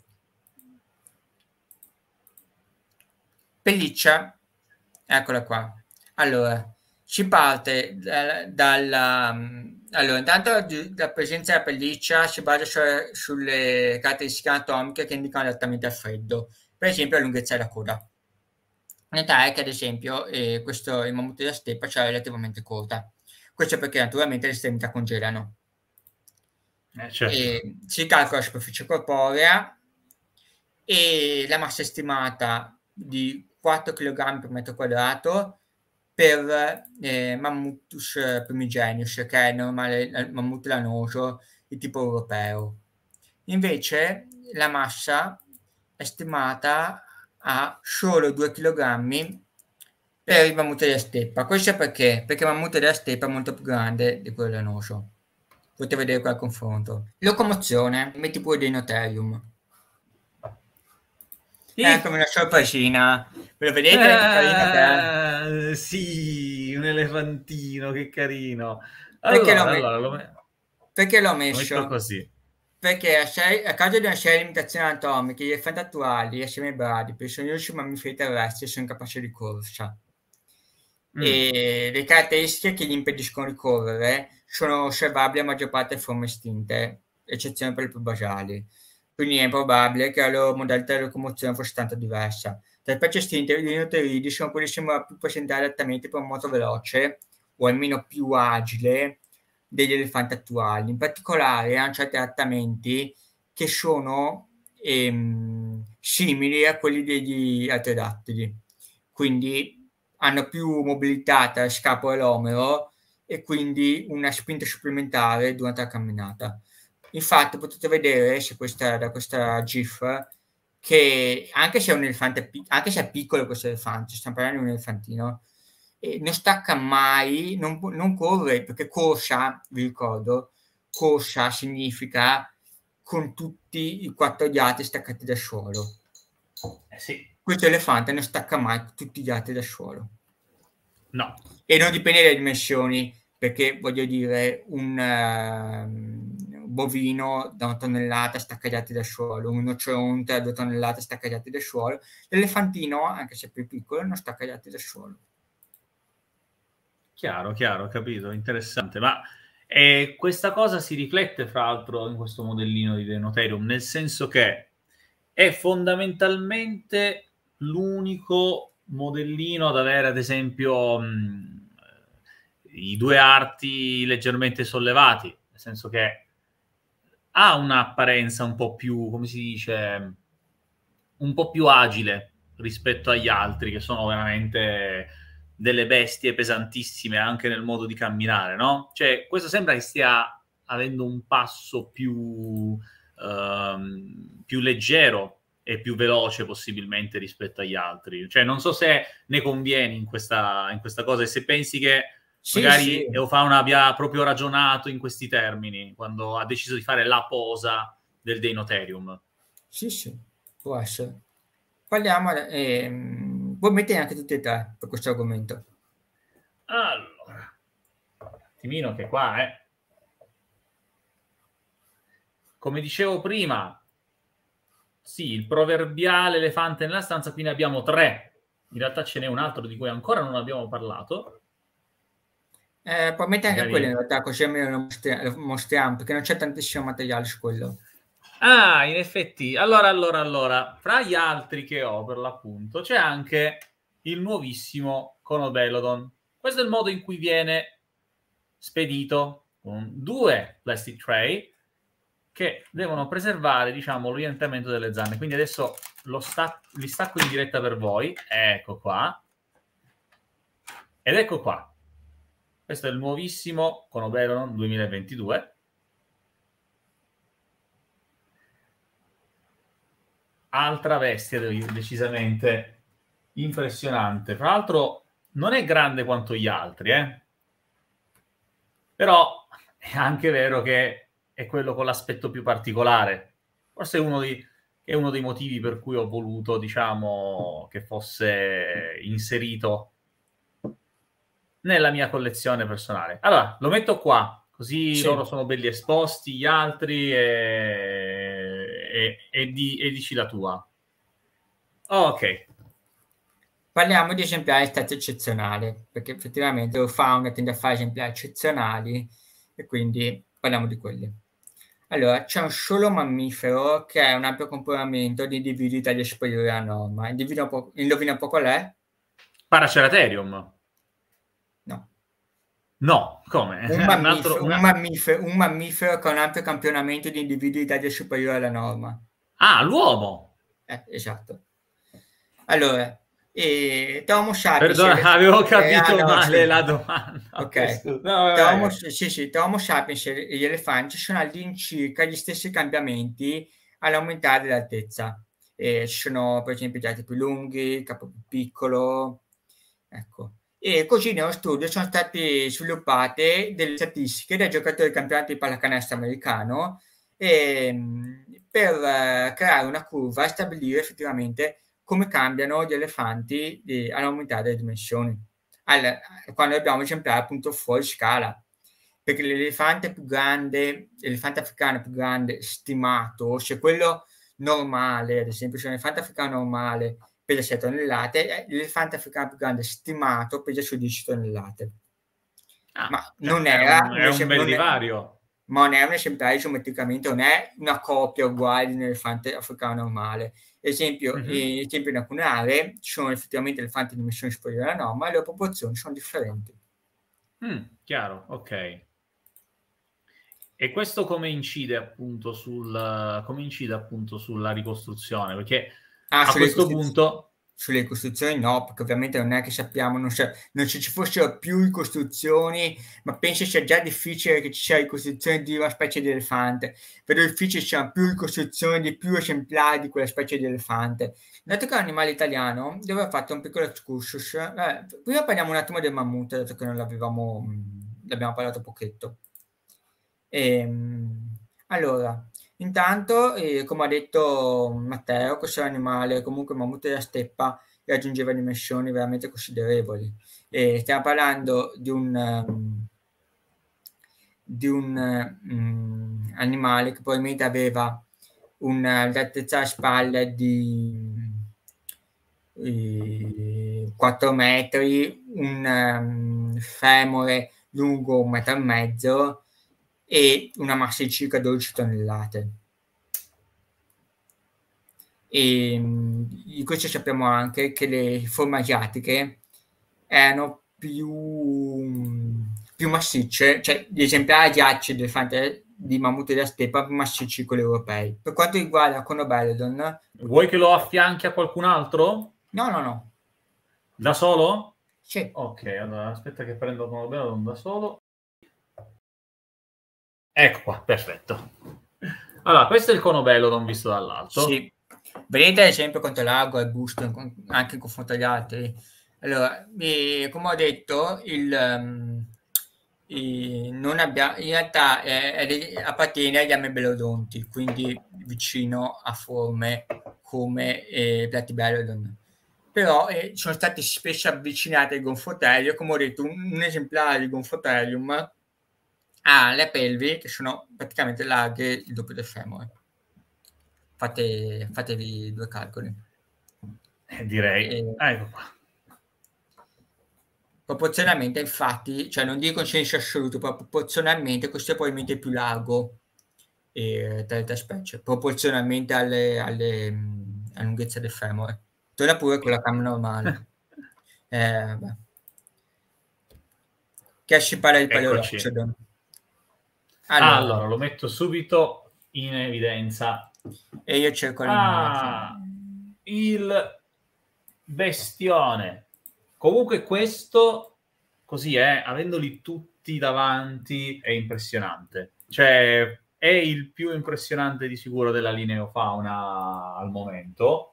Pelliccia, eccola qua. Allora, si parte eh, dalla... Um, allora, intanto la presenza della pelliccia si basa su, sulle caratteristiche anatomiche che indicano l'adattamento al freddo, per esempio la lunghezza della coda. L'età è che ad esempio eh, questo, il mammut della steppa c'è cioè, relativamente corta. Questo perché naturalmente le estremità congelano. Eh, certo. si calcola la superficie corporea e la massa stimata di 4 kg per metro quadrato per eh, Mammutus primigenius, che è eh, il normale mammut lanoso di tipo europeo. Invece la massa è stimata a solo 2 kg per il mammut della steppa. Questo perché? Perché il mammut della steppa è molto più grande di quello dell'anoso. Potete vedere qua il confronto. Locomozione, metti pure dei notarium. Sì. Eccomi una sorpresina. Ve lo vedete? Ah, eh, che eh? sì, un elefantino, che carino. Allora, perché l'ho allora, me- lo, me- perché l'ho messo? Lo metto così perché a, causa di una serie di limitazioni anatomiche, gli effetti attuali assieme ai bradipi sono gli unici mammiferi terrestri sono incapaci di corsa. Mm. E le caratteristiche che gli impediscono di correre sono osservabili a maggior parte delle forme estinte, eccezione per le più basali. Quindi è probabile che la loro modalità di locomozione fosse tanto diversa. Tra le specie estinte, gli inoteridi sono quelli che sembrano più presentare adattamenti per un moto veloce o almeno più agile degli elefanti attuali. In particolare hanno certi adattamenti che sono ehm, simili a quelli degli pterodattili, quindi hanno più mobilità tra scapo e l'omero e quindi una spinta supplementare durante la camminata. Infatti potete vedere questa, da questa GIF che anche se è un elefante, anche se è piccolo questo elefante, stiamo parlando di un elefantino, e non stacca mai, non, non, corre, perché corsa, vi ricordo, corsa significa con tutti i quattro gatti staccati dal suolo. Eh sì. Questo elefante non stacca mai tutti gli altri dal suolo. No. E non dipende dalle dimensioni, perché voglio dire, un uh, bovino da una tonnellata stacca gli altri dal suolo, un oceonte da due tonnellate stacca gli altri dal suolo, l'elefantino, anche se più piccolo, non stacca gli altri dal suolo. Chiaro, chiaro, capito, interessante. Ma eh, questa cosa si riflette, fra l'altro, in questo modellino di Denoterium, nel senso che è fondamentalmente l'unico modellino ad avere, ad esempio, mh, mm, i due arti leggermente sollevati, nel senso che ha un'apparenza un po' più, come si dice, un po' più agile rispetto agli altri, che sono veramente delle bestie pesantissime anche nel modo di camminare, no? Cioè, questo sembra che stia avendo un passo più, ehm, più leggero e più veloce possibilmente rispetto agli altri. Cioè, non so se ne convieni in questa, in questa cosa e se pensi che sì, magari sì. Eofan abbia proprio ragionato in questi termini quando ha deciso di fare la posa del Deinotherium. Sì, sì, può essere. Parliamo... Eh, ehm voi mettete anche tutti e tre per questo argomento. Allora, un attimino che qua, eh. Come dicevo prima, sì, il proverbiale elefante nella stanza, qui ne abbiamo tre. In realtà ce n'è un altro di cui ancora non abbiamo parlato. Eh, mettere anche quello in realtà, così almeno lo mostriamo, perché non c'è tantissimo materiale su quello. Ah, in effetti. Allora, allora, allora, fra gli altri che ho per l'appunto c'è anche il nuovissimo Conobelodon. Questo è il modo in cui viene spedito con due plastic tray che devono preservare, diciamo, l'orientamento delle zanne. Quindi adesso sta- li stacco in diretta per voi. Ecco qua. Ed ecco qua. Questo è il nuovissimo Conobelodon 2022 altra bestia decisamente impressionante. Tra l'altro non è grande quanto gli altri, eh? però è anche vero che è quello con l'aspetto più particolare. Forse è uno, di, è uno dei motivi per cui ho voluto, diciamo, che fosse inserito nella mia collezione personale. Allora, lo metto qua, così sì. loro sono belli esposti, gli altri e e, e, di, e dici la tua. Oh, ok. Parliamo di esemplari stato eccezionale, perché effettivamente lo founder tende a fare esemplari eccezionali e quindi parliamo di quelli. Allora, c'è un solo mammifero che è un ampio componimento di individui tagli superiore alla norma. Indovina, po- indovina un po' qual è? Paraceraterium. No, come? Un, mammifero, un, altro, un, mammifero, un mammifero con ampio campionamento di individui di taglia superiore alla norma. Ah, l'uomo! Eh, esatto. Allora, e Tomo Sapiens. Perdona, avevo eh, capito eh, ah, no, male sì. la domanda. Ok. No, Tomo, sì, sì, Tomo Sapiens e gli elefanti sono all'incirca gli stessi cambiamenti all'aumentare l'altezza. Eh, sono per esempio i più lunghi, il capo più piccolo. Ecco e così nello studio sono state sviluppate delle statistiche dai giocatori del campionato di pallacanestro americano e, ehm, per eh, creare una curva e stabilire effettivamente come cambiano gli elefanti di, all'aumentare delle dimensioni, al, quando abbiamo esemplari appunto fuori scala, perché l'elefante più grande, l'elefante africano più grande stimato, se cioè quello normale, ad esempio se un elefante africano normale pesa 6 tonnellate, eh, l'elefante africano più grande stimato pesa su 10 tonnellate. Ah, ma cioè, non era un, eh, un, un bel divario. ma non è un esemplare geometricamente, non è una copia uguale di un elefante africano normale. Esempio, mm-hmm. in, esempio, in alcune aree ci sono effettivamente elefanti di dimensioni superiori alla norma e le proporzioni sono differenti. Mm, chiaro, ok. E questo come incide appunto, sul, come incide appunto sulla ricostruzione? Perché Ah, a questo costitu- punto... Sulle costruzioni no, perché ovviamente non è che sappiamo, non, sa- non ci fossero più le costruzioni, ma penso sia già difficile che ci sia ricostruzione di una specie di elefante. però difficile c'è più ricostruzione di più esemplari di quella specie di elefante. Dato che è un animale italiano, dove ho fatto un piccolo excursus, eh, prima parliamo un attimo del mammut, dato che non l'avevamo, mh, mm, l'abbiamo parlato pochetto. E, ehm, allora, Intanto, eh, come ha detto Matteo, questo animale, comunque il mammut della steppa, raggiungeva dimensioni veramente considerevoli. E stiamo parlando di un, um, di un um, animale che probabilmente aveva un'altezza eh, a spalle di eh, um, 4 metri, un ehm, femore lungo un metro e mezzo, e una massa di circa 12 tonnellate. E mhmm, di questo sappiamo anche che le forme asiatiche erano più, mhmm, più massicce, cioè gli esemplari asiatici del fante di mammut della steppa più massicci quelli europei. Per quanto riguarda Conobelodon... Vuoi che lo affianchi a qualcun altro? No, no, no. Da solo? Sì. Ok, allora aspetta che prendo Conobelodon da solo. Ecco qua, perfetto. Allora, questo è il cono bello non visto dall'alto. Sì. Vedete ad esempio quanto è largo il busto anche in confronto agli altri. Allora, come ho detto, il, um, ehm, il non abbia, in realtà è, è, appartiene agli amebelodonti, quindi vicino a forme come eh, Platybelodon. Però eh, sono stati spesso avvicinati ai gonfotelium, come ho detto, un, un esemplare di gonfotelium ha ah, le pelvi che sono praticamente larghe il doppio del femore. Fate, fatevi due calcoli. Eh, direi. E, eh, ah, ecco qua. Proporzionalmente, infatti, cioè non dico in senso assoluto, ma proporzionalmente questo è probabilmente più largo eh, tra le tre specie, proporzionalmente alle, alle, mh, mm, alla lunghezza del femore. Torna pure con la cam normale. eh, vabbè. Che si parla di paleoloccidon. Allora. allora. lo metto subito in evidenza. E io cerco ah, il bestione. Comunque questo, così è, eh, avendoli tutti davanti, è impressionante. Cioè, è il più impressionante di sicuro della lineofauna al momento.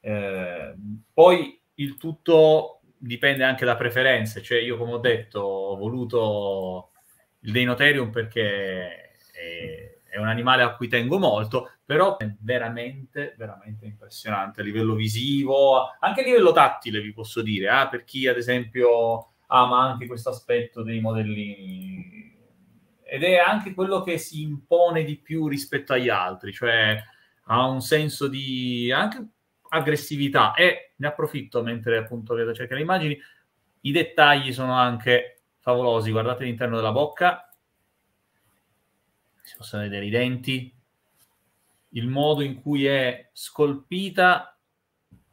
Eh, poi il tutto dipende anche da preferenze. Cioè, io come ho detto, ho voluto il Deinotherium perché è, è, un animale a cui tengo molto, però è veramente, veramente impressionante a livello visivo, anche a livello tattile vi posso dire, eh, per chi ad esempio ama anche questo aspetto dei modellini ed è anche quello che si impone di più rispetto agli altri, cioè ha un senso di anche aggressività e ne approfitto mentre appunto vedo cercare le immagini, i dettagli sono anche favolosi. Guardate l'interno della bocca, si possono vedere i denti, il modo in cui è scolpita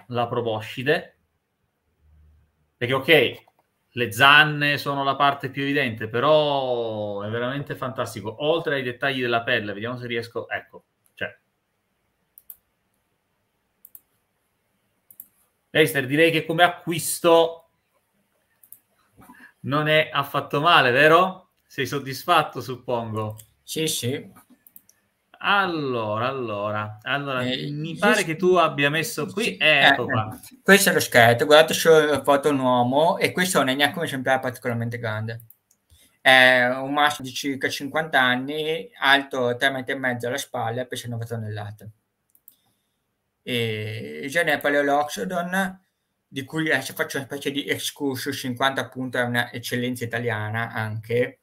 la proboscide. Perché, ok, le zanne sono la parte più evidente, però è veramente fantastico. Oltre ai dettagli della pelle, vediamo se riesco. Ecco, cioè. Leister, direi che come acquisto non è affatto male, vero? Sei soddisfatto, suppongo. Sì, sì. Allora, allora, allora eh, mi pare sì. che tu abbia messo qui, eh, ecco qua. Eh. Questo è lo scheletro, guardate sulla eh, foto di un uomo e questo non è neanche un esemplare particolarmente grande. È un maschio di circa 50 anni, alto 3 metri e mezzo alla spalla e pesa 9 tonnellate. E il genere Paleoloxodon di cui adesso faccio una specie di excursus, 50 appunto è un'eccellenza italiana anche,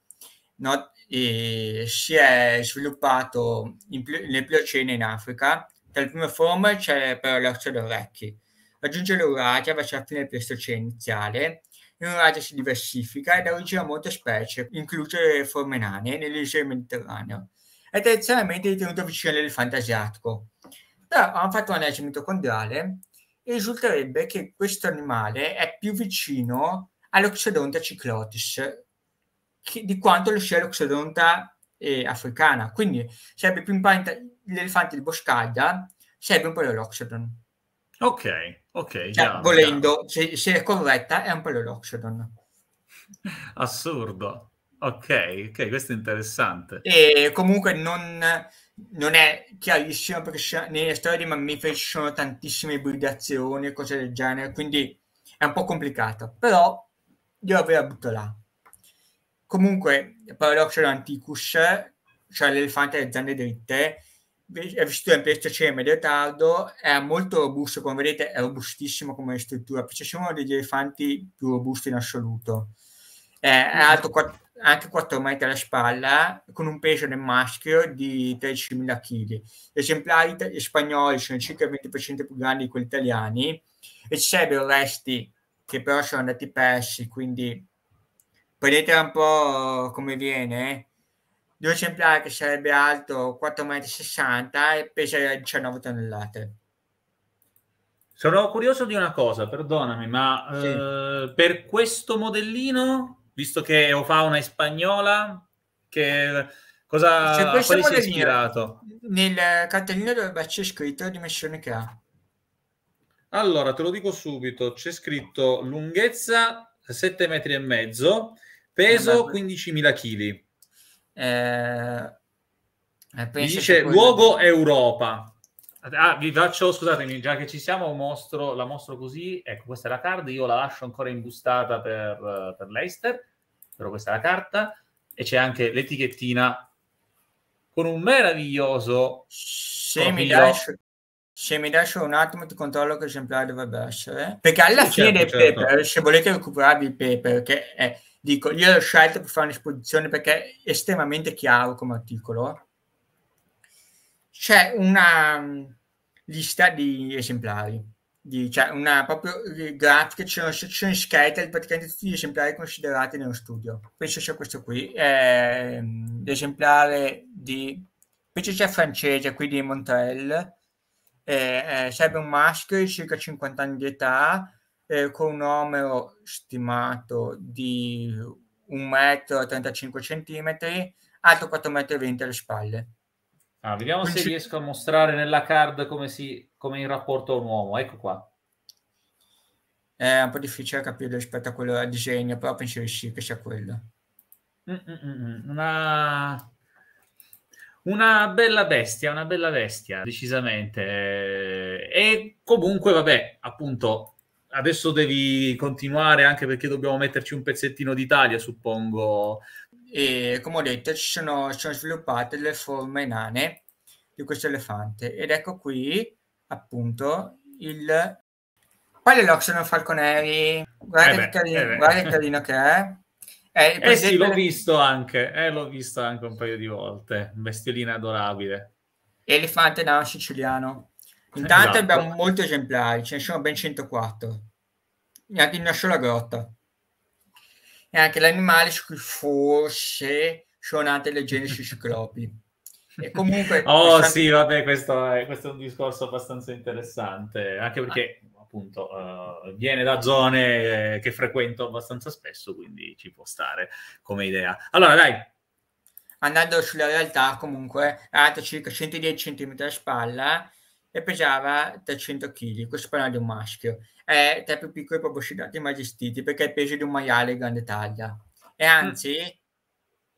no? si è sviluppato in, nel Pliocene in Africa, tra le prime forme c'è però l'orso d'orecchi. Raggiunge l'Eurasia verso la fine del Pleistocene iniziale, l'Eurasia si diversifica e da origine a molte specie, incluse le forme nane, nell'isola del Mediterraneo. È tradizionalmente ritenuto vicino all'elefante asiatico. Però hanno fatto un'analisi mitocondriale risulterebbe che questo animale è più vicino all'Oxodonta ciclotis che, di quanto lo sia l'Oxodonta eh, africana. Quindi sarebbe più importante l'elefante di boscaglia, sarebbe un paleoloxodon. Ok, ok. Cioè, chiaro, volendo, chiaro. Se, se, è corretta, è un paleoloxodon. Assurdo. Ok, ok, questo è interessante. E comunque non, non è chiarissimo perché nelle storie di mammiferi ci sono tantissime ibridazioni e cose del genere, quindi è un po' complicato, però io la butto là. Comunque, il paradosso dell'Anticus, cioè l'elefante alle zanne dritte, è vissuto in Pleistocene medio-tardo, è molto robusto, come vedete è robustissimo come struttura, ci sono degli elefanti più robusti in assoluto. È, è alto 4, anche 4 metri alla spalla, con un peso nel maschio di 13.000 kg. Gli esemplari spagnoli sono circa il 20% più grandi di quelli italiani e ci sarebbero resti che però sono andati persi, quindi vedete un po' come viene. Due esemplari che sarebbe alto 4,60 m e pesa 19 tonnellate. Sono curioso di una cosa, perdonami, ma sì. eh, per questo modellino visto che Ofauna è spagnola, che cosa cioè, a quale si è ispirato? Nel cartellino dove c'è scritto la dimensione che ha. Allora, te lo dico subito, c'è scritto lunghezza 7 metri e mezzo, peso 15.000 esatto. kg. Eh, eh Mi dice luogo Europa. Ah, vi faccio, scusatemi, già che ci siamo, mostro, la mostro così. Ecco, questa è la card, io la lascio ancora imbustata per, per Leicester, però questa è la carta. E c'è anche l'etichettina con un meraviglioso... Se mi, lascio, se mi lascio un attimo ti controllo che esemplare dovrebbe essere. Perché alla sì, fine certo, dei certo. paper, certo. se volete recuperarvi il paper, che è, dico, io l'ho scelto per fare un'esposizione perché è estremamente chiaro come articolo, c'è una mm, lista di esemplari, di, cioè una proprio eh, grafica, c'è una sezione scheda di praticamente tutti gli esemplari considerati nello studio. Penso sia questo qui, eh, l'esemplare di, penso sia francese, qui di Montreal, eh, eh, sarebbe un maschio di circa 50 anni di età, eh, con un omero stimato di 1,35 m, alto 4,20 m alle spalle. Ah, vediamo Quindi... se riesco a mostrare nella card come, si, come in rapporto a un uomo. Ecco qua. È un po' difficile capire rispetto a quello del disegno, però penso sì che sia quello. Mm, mm, mm, una... Una bella bestia, una bella bestia, decisamente. E comunque, vabbè, appunto, adesso devi continuare anche perché dobbiamo metterci un pezzettino d'Italia, suppongo, e come ho detto ci sono, sono sviluppate le forme nane di questo elefante ed ecco qui appunto il Palleloxeno falconeri guarda, eh che, carino, eh guarda che carino che è eh, eh sì, l'ho le... visto anche, eh, l'ho visto anche un paio di volte, bestiolina adorabile. Elefante nano siciliano. Eh, Intanto esatto. abbiamo molti esemplari, ce ne sono ben 104, neanche in una sola grotta e anche l'animale su cui forse suonate leggende sui ciclopi. E comunque... oh questa... sì, vabbè, questo è, questo è, un discorso abbastanza interessante, anche perché ah. appunto uh, viene da zone eh, che frequento abbastanza spesso, quindi ci può stare come idea. Allora, dai. Andando sulla realtà, comunque, alta circa 110 cm a spalla, e pesava 300 kg, questo parla di un maschio, è tra i più piccoli proboscidati mai gestiti perché è il peso di un maiale di grande taglia. E mm. anzi,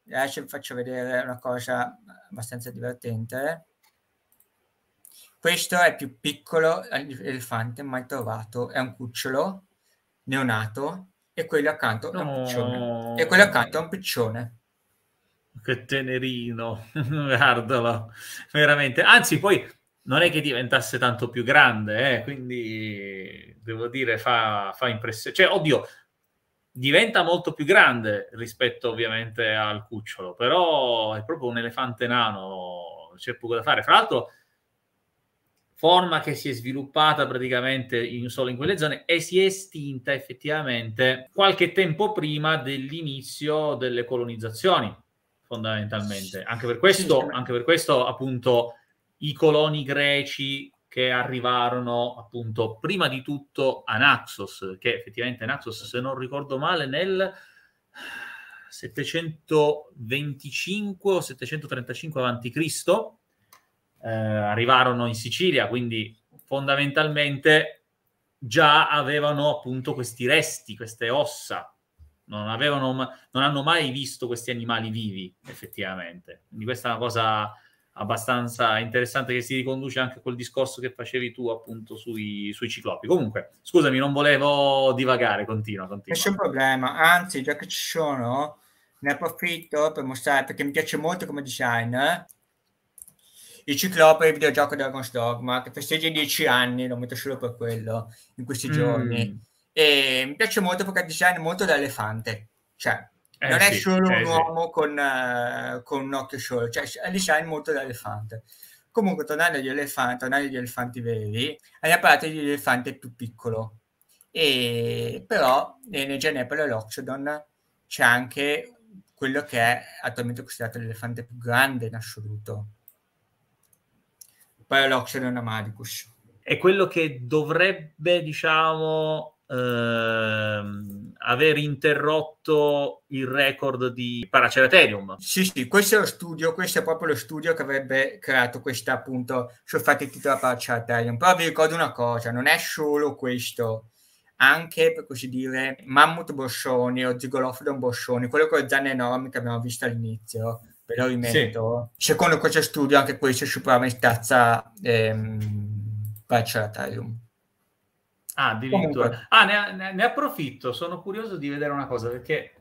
mm. adesso vi faccio vedere una cosa abbastanza divertente. Questo è il più piccolo elefante mai trovato, è un cucciolo neonato e quello accanto è un piccione. E quello accanto è un piccione che tenerino, guardalo veramente. Anzi, poi non è che diventasse tanto più grande, eh? quindi devo dire fa, fa impressione. Cioè, oddio, diventa molto più grande rispetto ovviamente al cucciolo, però è proprio un elefante nano, c'è poco da fare. Fra l'altro, forma che si è sviluppata praticamente in, solo in quelle zone e si è estinta effettivamente qualche tempo prima dell'inizio delle colonizzazioni, fondamentalmente. Anche per questo, anche per questo appunto i coloni greci che arrivarono appunto prima di tutto a Naxos, che effettivamente Naxos, se non ricordo male, nel 725 o 735 a.C. Eh, arrivarono in Sicilia, quindi fondamentalmente già avevano appunto questi resti, queste ossa. Non, avevano, non hanno mai visto questi animali vivi, effettivamente. Quindi questa è una cosa abbastanza interessante che si riconduce anche a quel discorso che facevi tu appunto sui, sui ciclopi. Comunque, scusami, non volevo divagare, continua, continua. Nessun problema, anzi, già che ci sono, ne approfitto per mostrare, perché mi piace molto come design, eh? il ciclope il videogioco Dragon's Dogma, che festeggia i dieci anni, lo metto solo per quello, in questi mm. giorni. E mi piace molto perché il design molto da elefante, cioè eh, non sì, è solo eh, un uomo con, uh, con, un occhio solo, cioè lì c'è molto l'elefante. Comunque, tornando agli elefanti, tornando agli elefanti veri, abbiamo parlato elefante più piccolo, e, però eh, nel Genepolo l'Oxodon c'è anche quello che è attualmente considerato l'elefante più grande in assoluto. Poi l'Oxodon Amaricus. È quello che dovrebbe, diciamo, ehm aver interrotto il record di Paraceratherium. Sì, sì, questo è lo studio, questo è proprio lo studio che avrebbe creato questa appunto sul fatto soffattità da Paraceratherium. Però vi ricordo una cosa, non è solo questo, anche per così dire Mammut Boscioni o Zigolofodon Borsoni, quello con le zanne enormi che abbiamo visto all'inizio. Ve lo rimetto. Sì. Secondo questo studio anche questo è superava in stazza ehm, Paraceratherium. Ah, addirittura. Ah, ne, ne, ne, approfitto, sono curioso di vedere una cosa, perché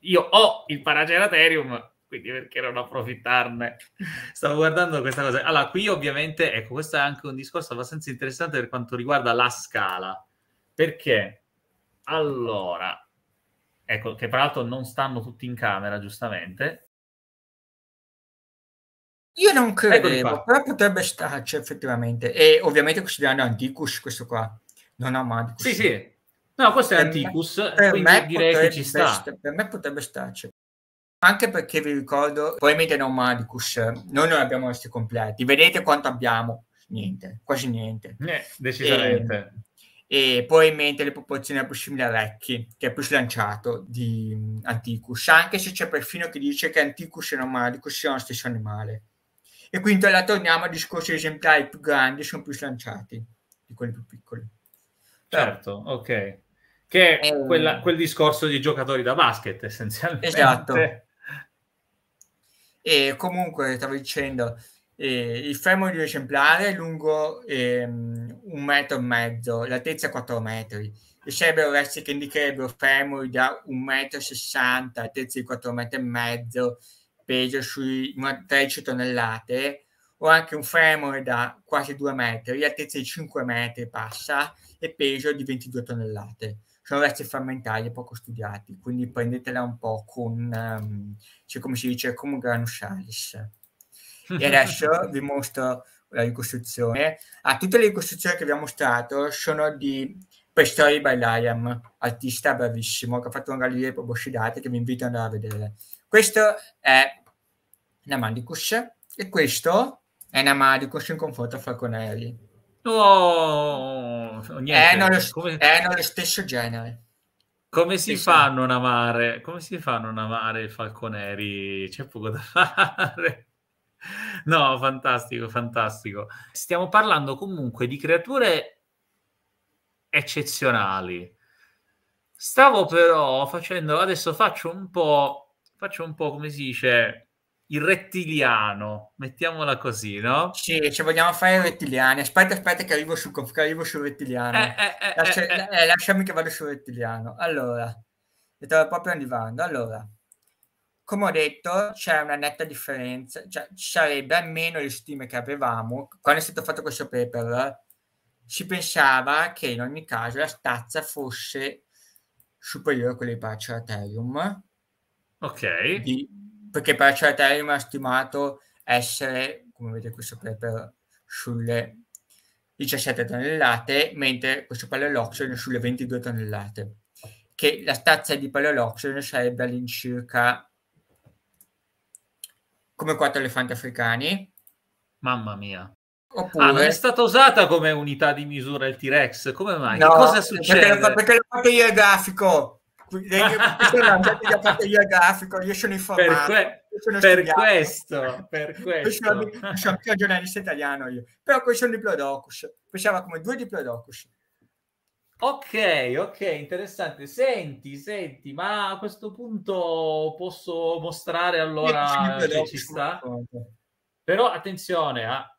io ho il Paraceraterium, quindi perché non approfittarne? Stavo guardando questa cosa. Allora, qui ovviamente, ecco, questo è anche un discorso abbastanza interessante per quanto riguarda la scala, perché allora, ecco, che tra l'altro non stanno tutti in camera, giustamente, io non credevo, però potrebbe starci effettivamente. E ovviamente considerando Anticus questo qua, non Amadicus. Sì, sì. No, questo è Anticus, me, per me direi che ci sta. per me potrebbe starci. Anche perché vi ricordo, probabilmente non Madicus, noi non abbiamo questi completi. Vedete quanto abbiamo? Niente, quasi niente. Eh, decisamente. E, e probabilmente le proporzioni erano più simili a Recchi, che è più slanciato di Anticus, anche se c'è perfino chi dice che Anticus e non Madicus siano lo stesso animale e quindi là torniamo al discorso di esemplari più grandi, sono più slanciati di quelli più piccoli. Cioè, certo, ok. Che è eh, quella, quel discorso di giocatori da basket, essenzialmente. Esatto. E comunque, stavo dicendo, eh, il femore di un esemplare è lungo ehm, un metro e mezzo, l'altezza 4 metri. E sarebbero resti che indicherebbero femori da 1,60 m, altezza di 4 metri e mezzo, peso sui 13 tonnellate, ho anche un fremore da quasi 2 metri, altezza di 5 metri passa e peso di 22 tonnellate. Sono resti frammentari poco studiati, quindi prendetela un po' con, um, cioè come si dice, come un salis. E adesso vi mostro la ricostruzione. Ah, tutte le ricostruzioni che vi ho mostrato sono di Pestori Liam, artista bravissimo, che ha fatto una galleria di proboscidate che vi invito ad andare a vedere. Questo è Namadicus e questo è Namadicus in conforto a Falconeri. Oh, niente. È, nello, Come... è nello stesso genere. Come si fa a non amare? Come si fa a non amare il Falconeri? C'è poco da fare. No, fantastico, fantastico. Stiamo parlando comunque di creature eccezionali. Stavo però facendo, adesso faccio un po' faccio un po' come si dice il rettiliano, mettiamola così, no? Sì, ci vogliamo fare i rettiliani. Aspetta, aspetta, che arrivo, su, che arrivo sul rettiliano. Eh, eh, eh Lascia, eh, eh. eh, lasciami che vado sul rettiliano. Allora, mi trovo proprio arrivando. Allora, come ho detto, c'è una netta differenza, cioè ci sarebbe almeno le stime che avevamo. Quando è stato fatto questo paper, si pensava che in ogni caso la stazza fosse superiore a quella di Pace Ethereum Ok. Di, perché per Certellum ha stimato essere, come vedete qui sapete, sulle 17 tonnellate, mentre questo paleoloxene sulle 22 tonnellate, che la stazza di paleoloxene sarebbe all'incirca come quattro elefanti africani. Mamma mia. Ah, Oppure... Ah, non è stata usata come unità di misura il T-Rex, come mai? No, cosa è successo? Perché, perché l'ho fatto io il grafico. Eh, da parte geografico, io sono informato. Per, que- sono per questo, per questo. Io sono, sono più giornalista italiano io. Però questo è un diplodocus, pensava come due diplodocus. Ok, ok, interessante. Senti, senti, ma a questo punto posso mostrare allora ci sta? Però attenzione, ah,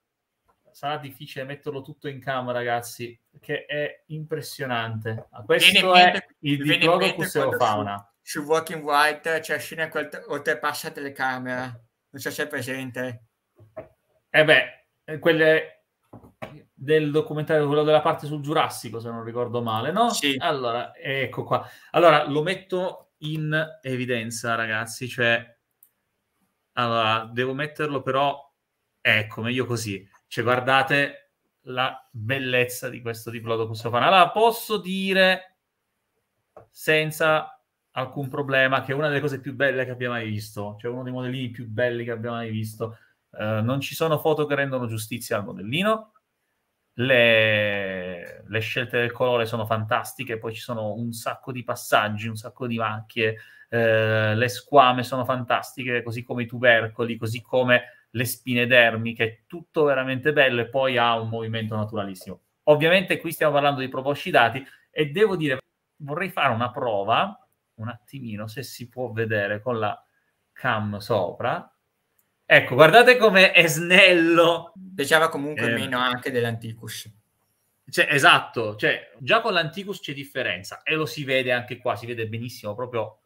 sarà difficile metterlo tutto in camera, ragazzi, perché è impressionante. Ah, questo viene è il diploma fa una. su Walking White c'è scena quel oltrepassa telecamera, non so se è presente. eh beh, eh, quelle del documentario, quello della parte sul Giurassico, se non ricordo male, no? Sì. Allora, ecco qua. Allora, lo metto in evidenza, ragazzi, cioè... Allora, devo metterlo però... Ecco, meglio così. Cioè, guardate la bellezza di questo diplodo Costofano. posso dire senza alcun problema che è una delle cose più belle che abbia mai visto, cioè uno dei modellini più belli che abbia mai visto. Uh, non ci sono foto che rendono giustizia al modellino. Le, le, scelte del colore sono fantastiche, poi ci sono un sacco di passaggi, un sacco di macchie, eh, le squame sono fantastiche, così come i tubercoli, così come le spine dermiche, è tutto veramente bello e poi ha un movimento naturalissimo. Ovviamente qui stiamo parlando di proboscidati e devo dire, vorrei fare una prova, un attimino, se si può vedere con la cam sopra. Ecco, guardate come è snello. Piaceva comunque eh, meno anche dell'Anticus. Cioè, esatto, cioè, già con l'Anticus c'è differenza e lo si vede anche qua, si vede benissimo proprio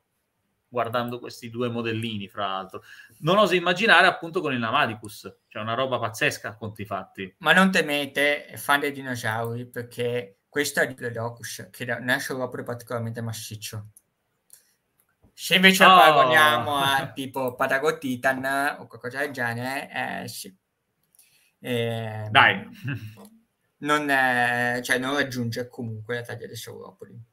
guardando questi due modellini, fra l'altro. Non oso immaginare appunto con il Namadicus, cioè una roba pazzesca a conti fatti. Ma non temete, fan dei dinosauri, perché questo è il Diplodocus, che non è un sciropero particolarmente massiccio. Se invece lo oh. paragoniamo a tipo Patagon Titan o qualcosa del genere, eh, sì. Eh, Dai. Non, è, cioè, non raggiunge comunque la taglia dei sauropoli.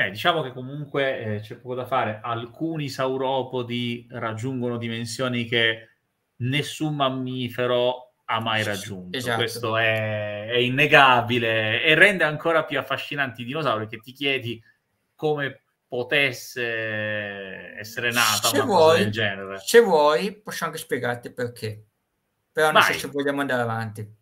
Eh, diciamo che comunque eh, c'è poco da fare. Alcuni sauropodi raggiungono dimensioni che nessun mammifero ha mai raggiunto. Esatto. Questo è, è, innegabile e rende ancora più affascinanti i dinosauri che ti chiedi come potesse essere nata se una vuoi, cosa del genere. Se vuoi, posso anche spiegarti perché. Però non Vai. so se vogliamo andare avanti.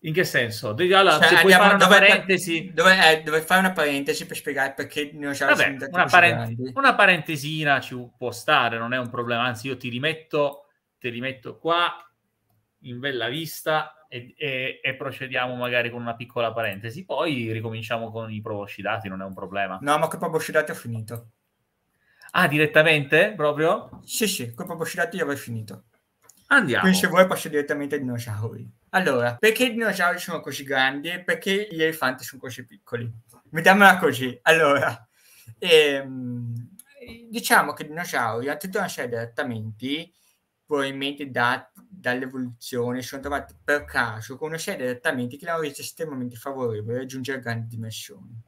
In che senso? Devi, allora, cioè, se puoi fare una dove, parentesi... Dove, eh, dove fare una parentesi per spiegare perché ne ho Vabbè, una, parent- una parentesina ci può stare, non è un problema. Anzi, io ti rimetto, ti rimetto qua in bella vista e, e, e, procediamo magari con una piccola parentesi. Poi ricominciamo con i proboscidati, non è un problema. No, ma con i proboscidati ho finito. Ah, direttamente? Proprio? Sì, sì, con i proboscidati io avrei finito. Andiamo. Quindi se vuoi passo direttamente ai dinosauri. Allora, perché i dinosauri sono così grandi e perché gli elefanti sono così piccoli? Vediamola così. Allora, ehm, diciamo che i dinosauri hanno tutta una serie di adattamenti, probabilmente da, dall'evoluzione, sono trovati per caso con una serie di adattamenti che l'hanno reso estremamente favorevole a raggiungere grandi dimensioni.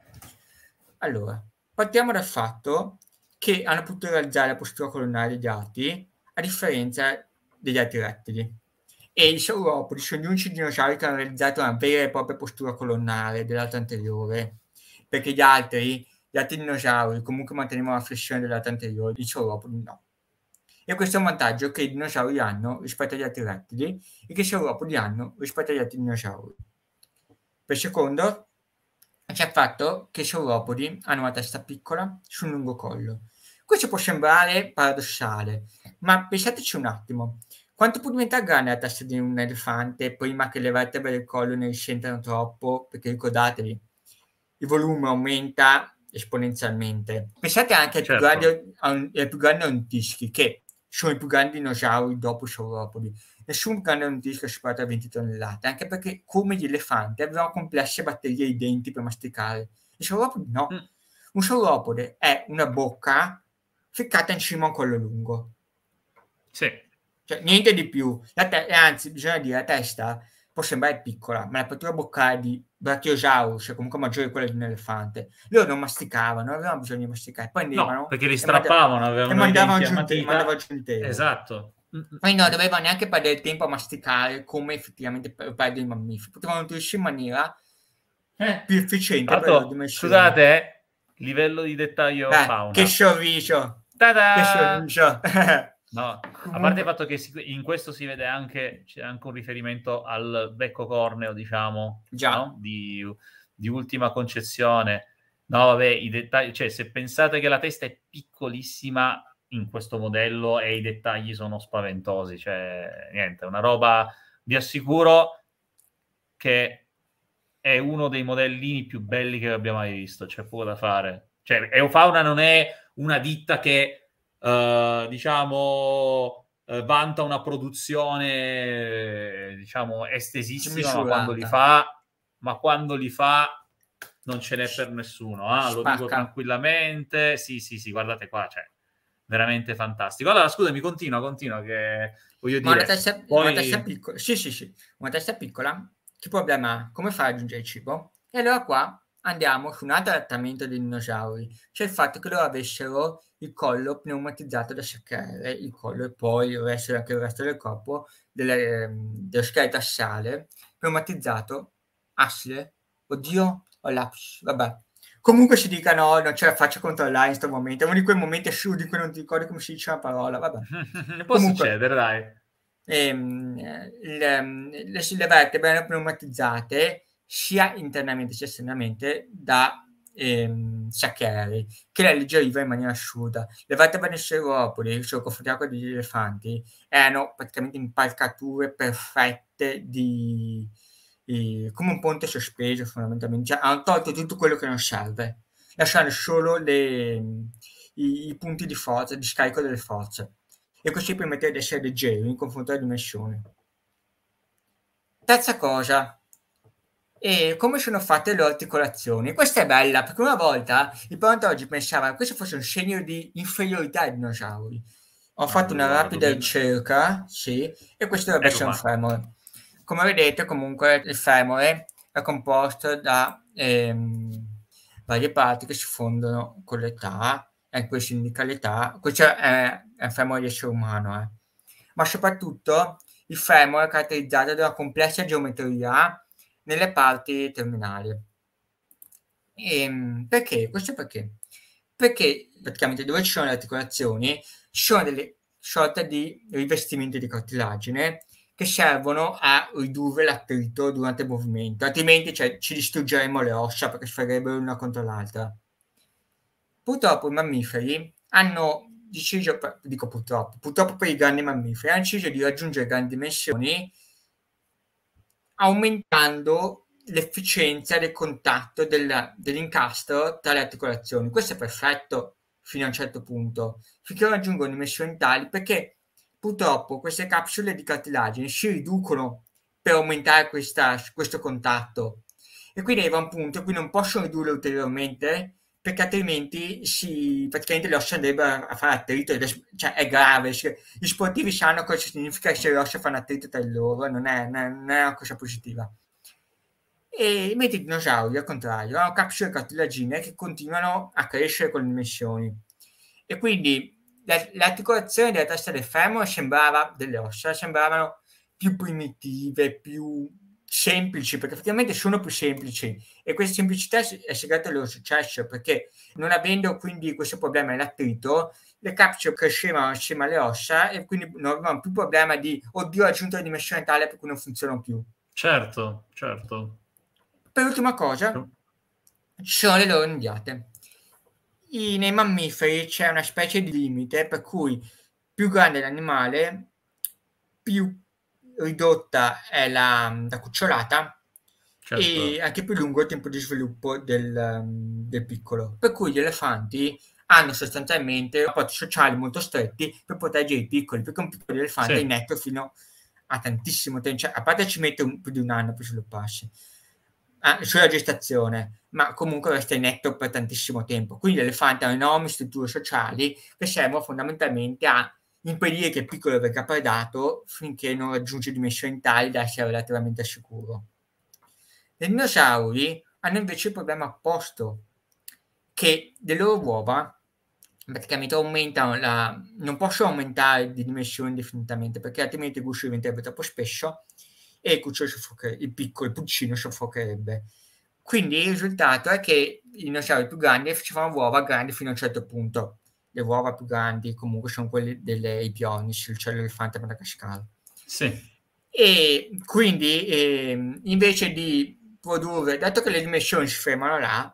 Allora, partiamo dal fatto che hanno potuto realizzare la postura colonnare degli arti, a differenza degli altri rettili e il sauropodi sono gli unici dinosauri che hanno realizzato una vera e propria postura colonnare del lato anteriore, perché gli altri, gli altri dinosauri comunque mantenevano la flessione del lato anteriore, i sauropodi no. E questo è un vantaggio che i dinosauri hanno rispetto agli altri rettili e che i sauropodi hanno rispetto agli altri dinosauri. Per secondo, c'è il fatto che i sauropodi hanno una testa piccola su un lungo collo. Questo può sembrare paradossale, ma pensateci un attimo quanto può diventare grande la testa di un elefante prima che le vertebre del collo ne risentano troppo? Perché ricordatevi, il volume aumenta esponenzialmente. Pensate anche ai, certo. più, grandi, antischi, che sono i più grandi dinosauri dopo i sauropodi. Nessun grande antischi ha superato 20 tonnellate, anche perché, come gli elefanti, avevano complesse batterie ai denti per masticare. I sauropodi no. Mm. Un sauropode è una bocca ficcata in cima a un collo lungo. Sì. Cioè, niente di più. Te- eh, anzi, bisogna dire, la testa può sembrare piccola, ma la poteva boccare di brachiosaurus, cioè comunque maggiore di quella di un elefante. Loro non masticavano, non avevano bisogno di masticare. Poi andavano, no, perché li strappavano, e mandavano giù, in te- Esatto. Poi non dovevano neanche perdere il tempo a masticare come effettivamente perdono i mammiferi. Potevano nutrirsi in maniera eh. più efficiente. Tanto, scusate, eh, livello di dettaglio Beh, fauna. Che sorriso! Ta-da! Che sorriso! No, a parte il fatto che in questo si vede anche, c'è anche un riferimento al becco corneo, diciamo, no? di, di, ultima concezione. No, vabbè, i dettagli, cioè se pensate che la testa è piccolissima in questo modello e i dettagli sono spaventosi, cioè niente, una roba, vi assicuro che è uno dei modellini più belli che abbiamo mai visto, c'è poco da fare. Cioè, Eufauna non è una ditta che eh, diciamo, eh, vanta una produzione, diciamo, estesissima, ma quando li fa, ma quando li fa non ce n'è per nessuno. Eh? Lo dico tranquillamente. Sì, sì, sì, guardate qua, cioè, veramente fantastico. Allora, scusami, continua, continua, che voglio dire... Una testa, poi... una testa, piccola, sì, sì, sì, una testa piccola, che problema Come fai ad aggiungere il cibo? E allora qua andiamo su un altro adattamento dei dinosauri, cioè il fatto che loro avessero il collo pneumatizzato da seccare il collo e poi il resto, anche il resto del corpo delle, ehm, dello scheletro assale, pneumatizzato assile oddio ho lapsus vabbè comunque si dica no non ce la faccio controllare in questo momento è uno di quei momenti assurdi in cui non ti ricordi come si dice una parola vabbè può comunque, succedere dai ehm, le, ehm, le, le vertebre pneumatizzate sia internamente che esternamente da ehm, Saccheri, che la leggeriva in maniera asciutta. Le vate venezuelopoli, cioè confrontate con degli elefanti, erano praticamente impalcature perfette di, di, come un ponte sospeso fondamentalmente, cioè, hanno tolto tutto quello che non serve, lasciando solo le, i, i punti di forza, di scarico delle forze. E così permette di essere leggeri in confronto alle dimensioni. Terza cosa, e come sono fatte le articolazioni. Questa è bella perché una volta i paleontologi pensavano che questo fosse un segno di inferiorità ai dinosauri. Ho ah, fatto una rapida bene. ricerca, sì, e questo dovrebbe ecco essere un femore. Come vedete, comunque, il femore è composto da ehm, varie parti che si fondono con l'età, e questo indica l'età. Questo è, è un femore di essere umano, eh. ma soprattutto il femore è caratterizzato da una complessa geometria nelle parti terminali. E, ehm, perché? Questo perché? Perché praticamente dove ci sono le articolazioni ci sono delle sorte di rivestimenti di cartilagine che servono a ridurre l'attrito durante il movimento, altrimenti cioè, ci distruggeremo le ossa perché sferirebbero l'una contro l'altra. Purtroppo i mammiferi hanno deciso, dico purtroppo, purtroppo per i grandi mammiferi, hanno deciso di raggiungere grandi dimensioni aumentando l'efficienza del contatto del, dell'incastro tra le articolazioni. Questo è perfetto fino a un certo punto, finché non raggiungono dimensioni tali perché purtroppo queste capsule di cartilagine si riducono per aumentare questa, questo contatto e quindi arriva un punto in cui non possono ridurre ulteriormente perché altrimenti si, praticamente l'Ossa a fare attrito, cioè è grave, gli sportivi sanno cosa significa se l'Ossa fanno attrito tra loro, non è, non è una cosa positiva. E mentre i dinosauri, al contrario, hanno capsule cartilagine che continuano a crescere con le dimensioni. E quindi l'articolazione della testa del femore sembrava, delle ossa, sembravano più primitive, più semplici, perché effettivamente sono più semplici e questa semplicità è segreta del loro successo, perché non avendo quindi questo problema dell'attrito, le capsule crescevano assieme alle ossa e quindi non avevano più problema di oddio ho aggiunto la dimensione tale per cui non funzionano più. Certo, certo. Per ultima cosa, ci sono le loro indiate. I, nei mammiferi c'è una specie di limite per cui più grande l'animale, più ridotta è la, la cucciolata certo. e anche più lungo il tempo di sviluppo del, um, del piccolo. Per cui gli elefanti hanno sostanzialmente rapporti sociali molto stretti per proteggere i piccoli, perché un piccolo elefante sì. è netto fino a tantissimo tempo, cioè, a parte ci mette un, più di un anno per svilupparsi, ah, sulla gestazione, ma comunque resta netto per tantissimo tempo. Quindi l'elefante ha enormi strutture sociali che servono fondamentalmente a impedire che il piccolo venga predato finché non raggiunge dimensioni tali da essere relativamente sicuro. I dinosauri hanno invece il problema opposto, che le loro uova praticamente aumentano la, non possono aumentare di dimensioni definitivamente, perché altrimenti il guscio diventerebbe troppo spesso e il, il piccolo il pulcino soffocherebbe. Quindi il risultato è che i dinosauri più grandi facevano uova grandi fino a un certo punto le uova più grandi comunque sono quelle delle Ibionici, il cielo elefante madagascar. Sì. E quindi eh, invece di produrre, dato che le dimensioni si fermano là,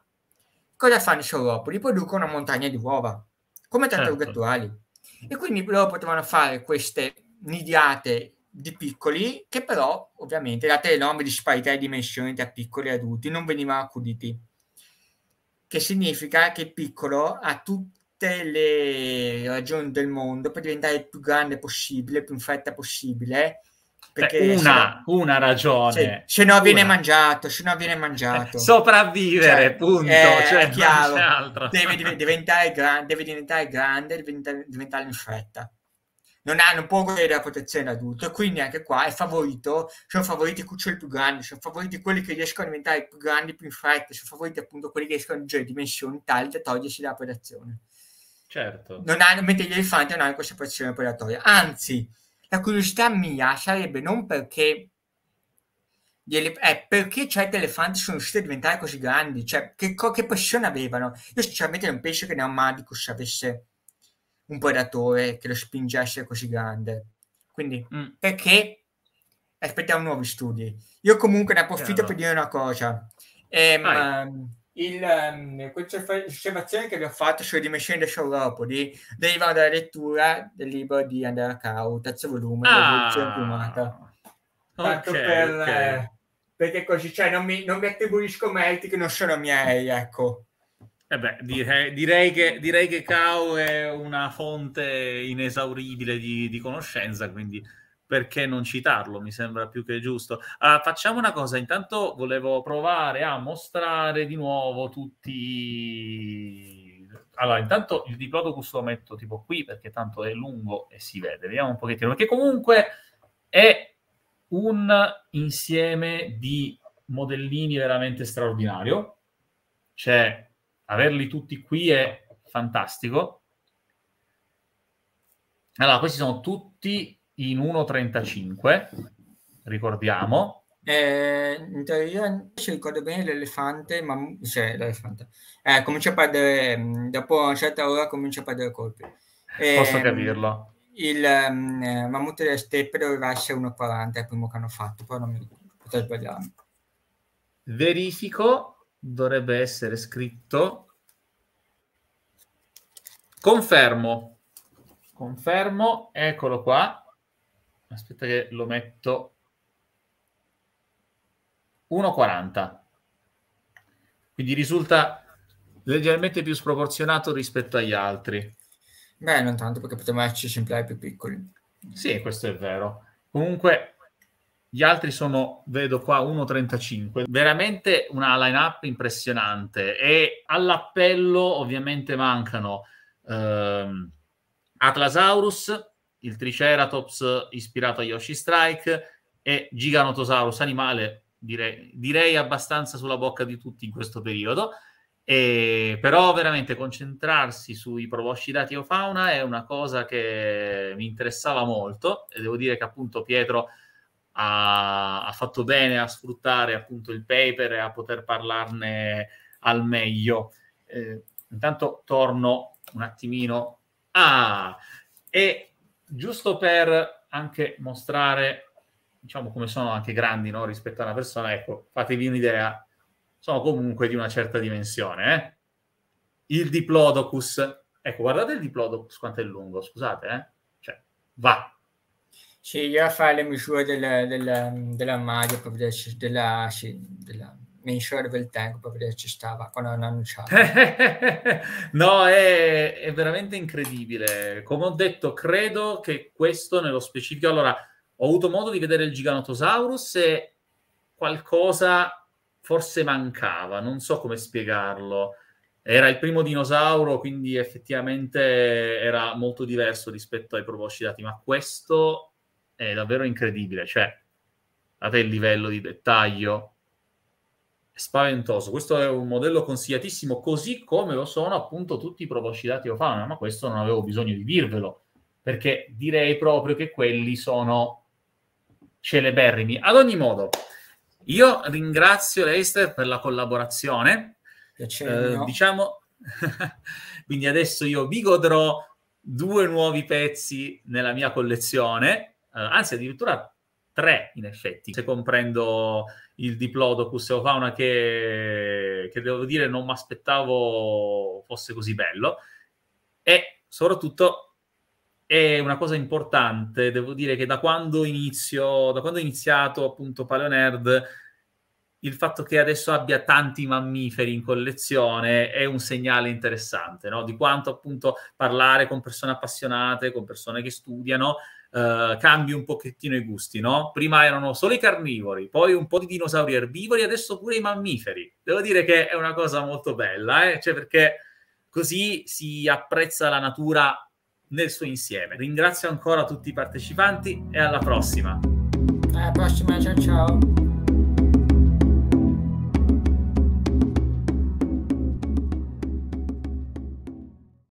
cosa fanno i sauropodi? Producono una montagna di uova, come tante certo. attuali. E quindi loro potevano fare queste nidiate di piccoli, che però ovviamente, date l'enorme disparità di dimensioni tra piccoli e adulti, non venivano accuditi. Che significa che il piccolo ha tutto tutte le ragioni del mondo per diventare il più grande possibile, più in fretta possibile. Perché una, se, una ragione. Se, se no viene una. mangiato, se no viene mangiato. Sopravvivere, cioè, punto. È, eh, cioè, è chiaro, deve, diventare grande, deve diventare grande, deve diventare in fretta. Non, ha, non, può godere la protezione adulto, quindi anche qua è favorito, sono favoriti i cuccioli più grandi, sono favoriti quelli che riescono a diventare più grandi, più in fretta, sono favoriti appunto quelli che riescono a giocare dimensioni tali da togliersi dalla predazione. Certo. Non hanno, mentre gli elefanti non hanno questa pressione predatoria. Anzi, la curiosità mia sarebbe non perché Elef- eh, perché certi elefanti sono riusciti a diventare così grandi? Cioè, che, co- che passione avevano? Io sinceramente non penso che Neomadicus avesse un predatore che lo spinge a essere così grande. Quindi, mm. perché? Aspettiamo nuovi studi. Io comunque ne approfitto Chiaro. per dire una cosa. Ehm, il, ehm, questa osservazione che vi ho fatto sulle dimensioni del sciropodi deriva dalla lettura del libro di Andrea Caro, terzo volume, ah, Piumata. Tanto okay, per, okay. Eh, perché così cioè, non, mi, non mi attribuisco meriti che non sono miei, ecco. Eh beh, direi, direi, che, direi è una fonte inesauribile di, di conoscenza, quindi perché non citarlo? Mi sembra più che giusto. Allora, ah, facciamo una cosa, intanto volevo provare a mostrare di nuovo tutti... Allora, intanto il diplodocus lo metto tipo qui perché tanto è lungo e si vede. Vediamo un pochettino, perché comunque è un insieme di modellini veramente straordinario. Cioè, averli tutti qui è fantastico. Allora, questi sono tutti in 1.35, ricordiamo. Eh, in teoria, non si ricordo bene l'elefante, ma cioè, l'elefante. Eh, comincia a perdere, mm, dopo una certa ora comincia a perdere colpi. Eh, Posso ehm, capirlo. Il um, mammut delle steppe doveva essere 1,40, è il primo che hanno fatto, poi non mi ricordo, potrei sbagliarmi. Verifico, dovrebbe essere scritto. Confermo. Confermo, eccolo qua. Aspetta che lo metto. 1,40. Quindi risulta leggermente più sproporzionato rispetto agli altri. Beh, non tanto perché potevamo esserci esemplari più piccoli. Sì, questo è vero. Comunque, gli altri sono, vedo qua, 1,35. Veramente una line-up impressionante. E all'appello ovviamente mancano ehm, Atlasaurus, il Triceratops ispirato a Yoshi Strike e Giganotosaurus, animale direi, direi abbastanza sulla bocca di tutti in questo periodo. E però veramente concentrarsi sui proboscidati o fauna è una cosa che mi interessava molto e devo dire che appunto Pietro ha, ha fatto bene a sfruttare appunto il paper e a poter parlarne al meglio. Eh, intanto torno un attimino. Ah, e giusto per anche mostrare, diciamo, come sono anche grandi no? rispetto a una persona, ecco, fatevi un'idea, sono comunque di una certa dimensione. Eh? Il diplodocus, ecco, guardate il diplodocus quanto è lungo, scusate, eh? cioè, va. Sì, io a fare le misure della, della, della maglia, della, della, della mi insurgo il tempo vedere ci stava quando hanno annunciato. no, è, è, veramente incredibile. Come ho detto, credo che questo nello specifico... Allora, ho avuto modo di vedere il Giganotosaurus e qualcosa forse mancava, non so come spiegarlo. Era il primo dinosauro, quindi effettivamente era molto diverso rispetto ai proboscidati, ma questo è davvero incredibile. Cioè, date il livello di dettaglio spaventoso. Questo è un modello consigliatissimo, così come lo sono appunto tutti i proboscidati ofana, ma questo non avevo bisogno di dirvelo, perché direi proprio che quelli sono celeberrimi. Ad ogni modo, io ringrazio Leister per la collaborazione. Eh, diciamo, quindi adesso io vi godrò due nuovi pezzi nella mia collezione, eh, anzi addirittura tre in effetti, se comprendo il Diplodocus o fauna che, che devo dire non mi aspettavo fosse così bello e soprattutto è una cosa importante, devo dire che da quando inizio, da quando ho iniziato appunto Paleonerd, il fatto che adesso abbia tanti mammiferi in collezione è un segnale interessante, no? Di quanto appunto parlare con persone appassionate, con persone che studiano eh, cambi un pochettino i gusti, no? Prima erano solo i carnivori, poi un po' di dinosauri erbivori, adesso pure i mammiferi. Devo dire che è una cosa molto bella, eh? cioè perché così si apprezza la natura nel suo insieme. Ringrazio ancora tutti i partecipanti e alla prossima. Alla prossima, ciao ciao.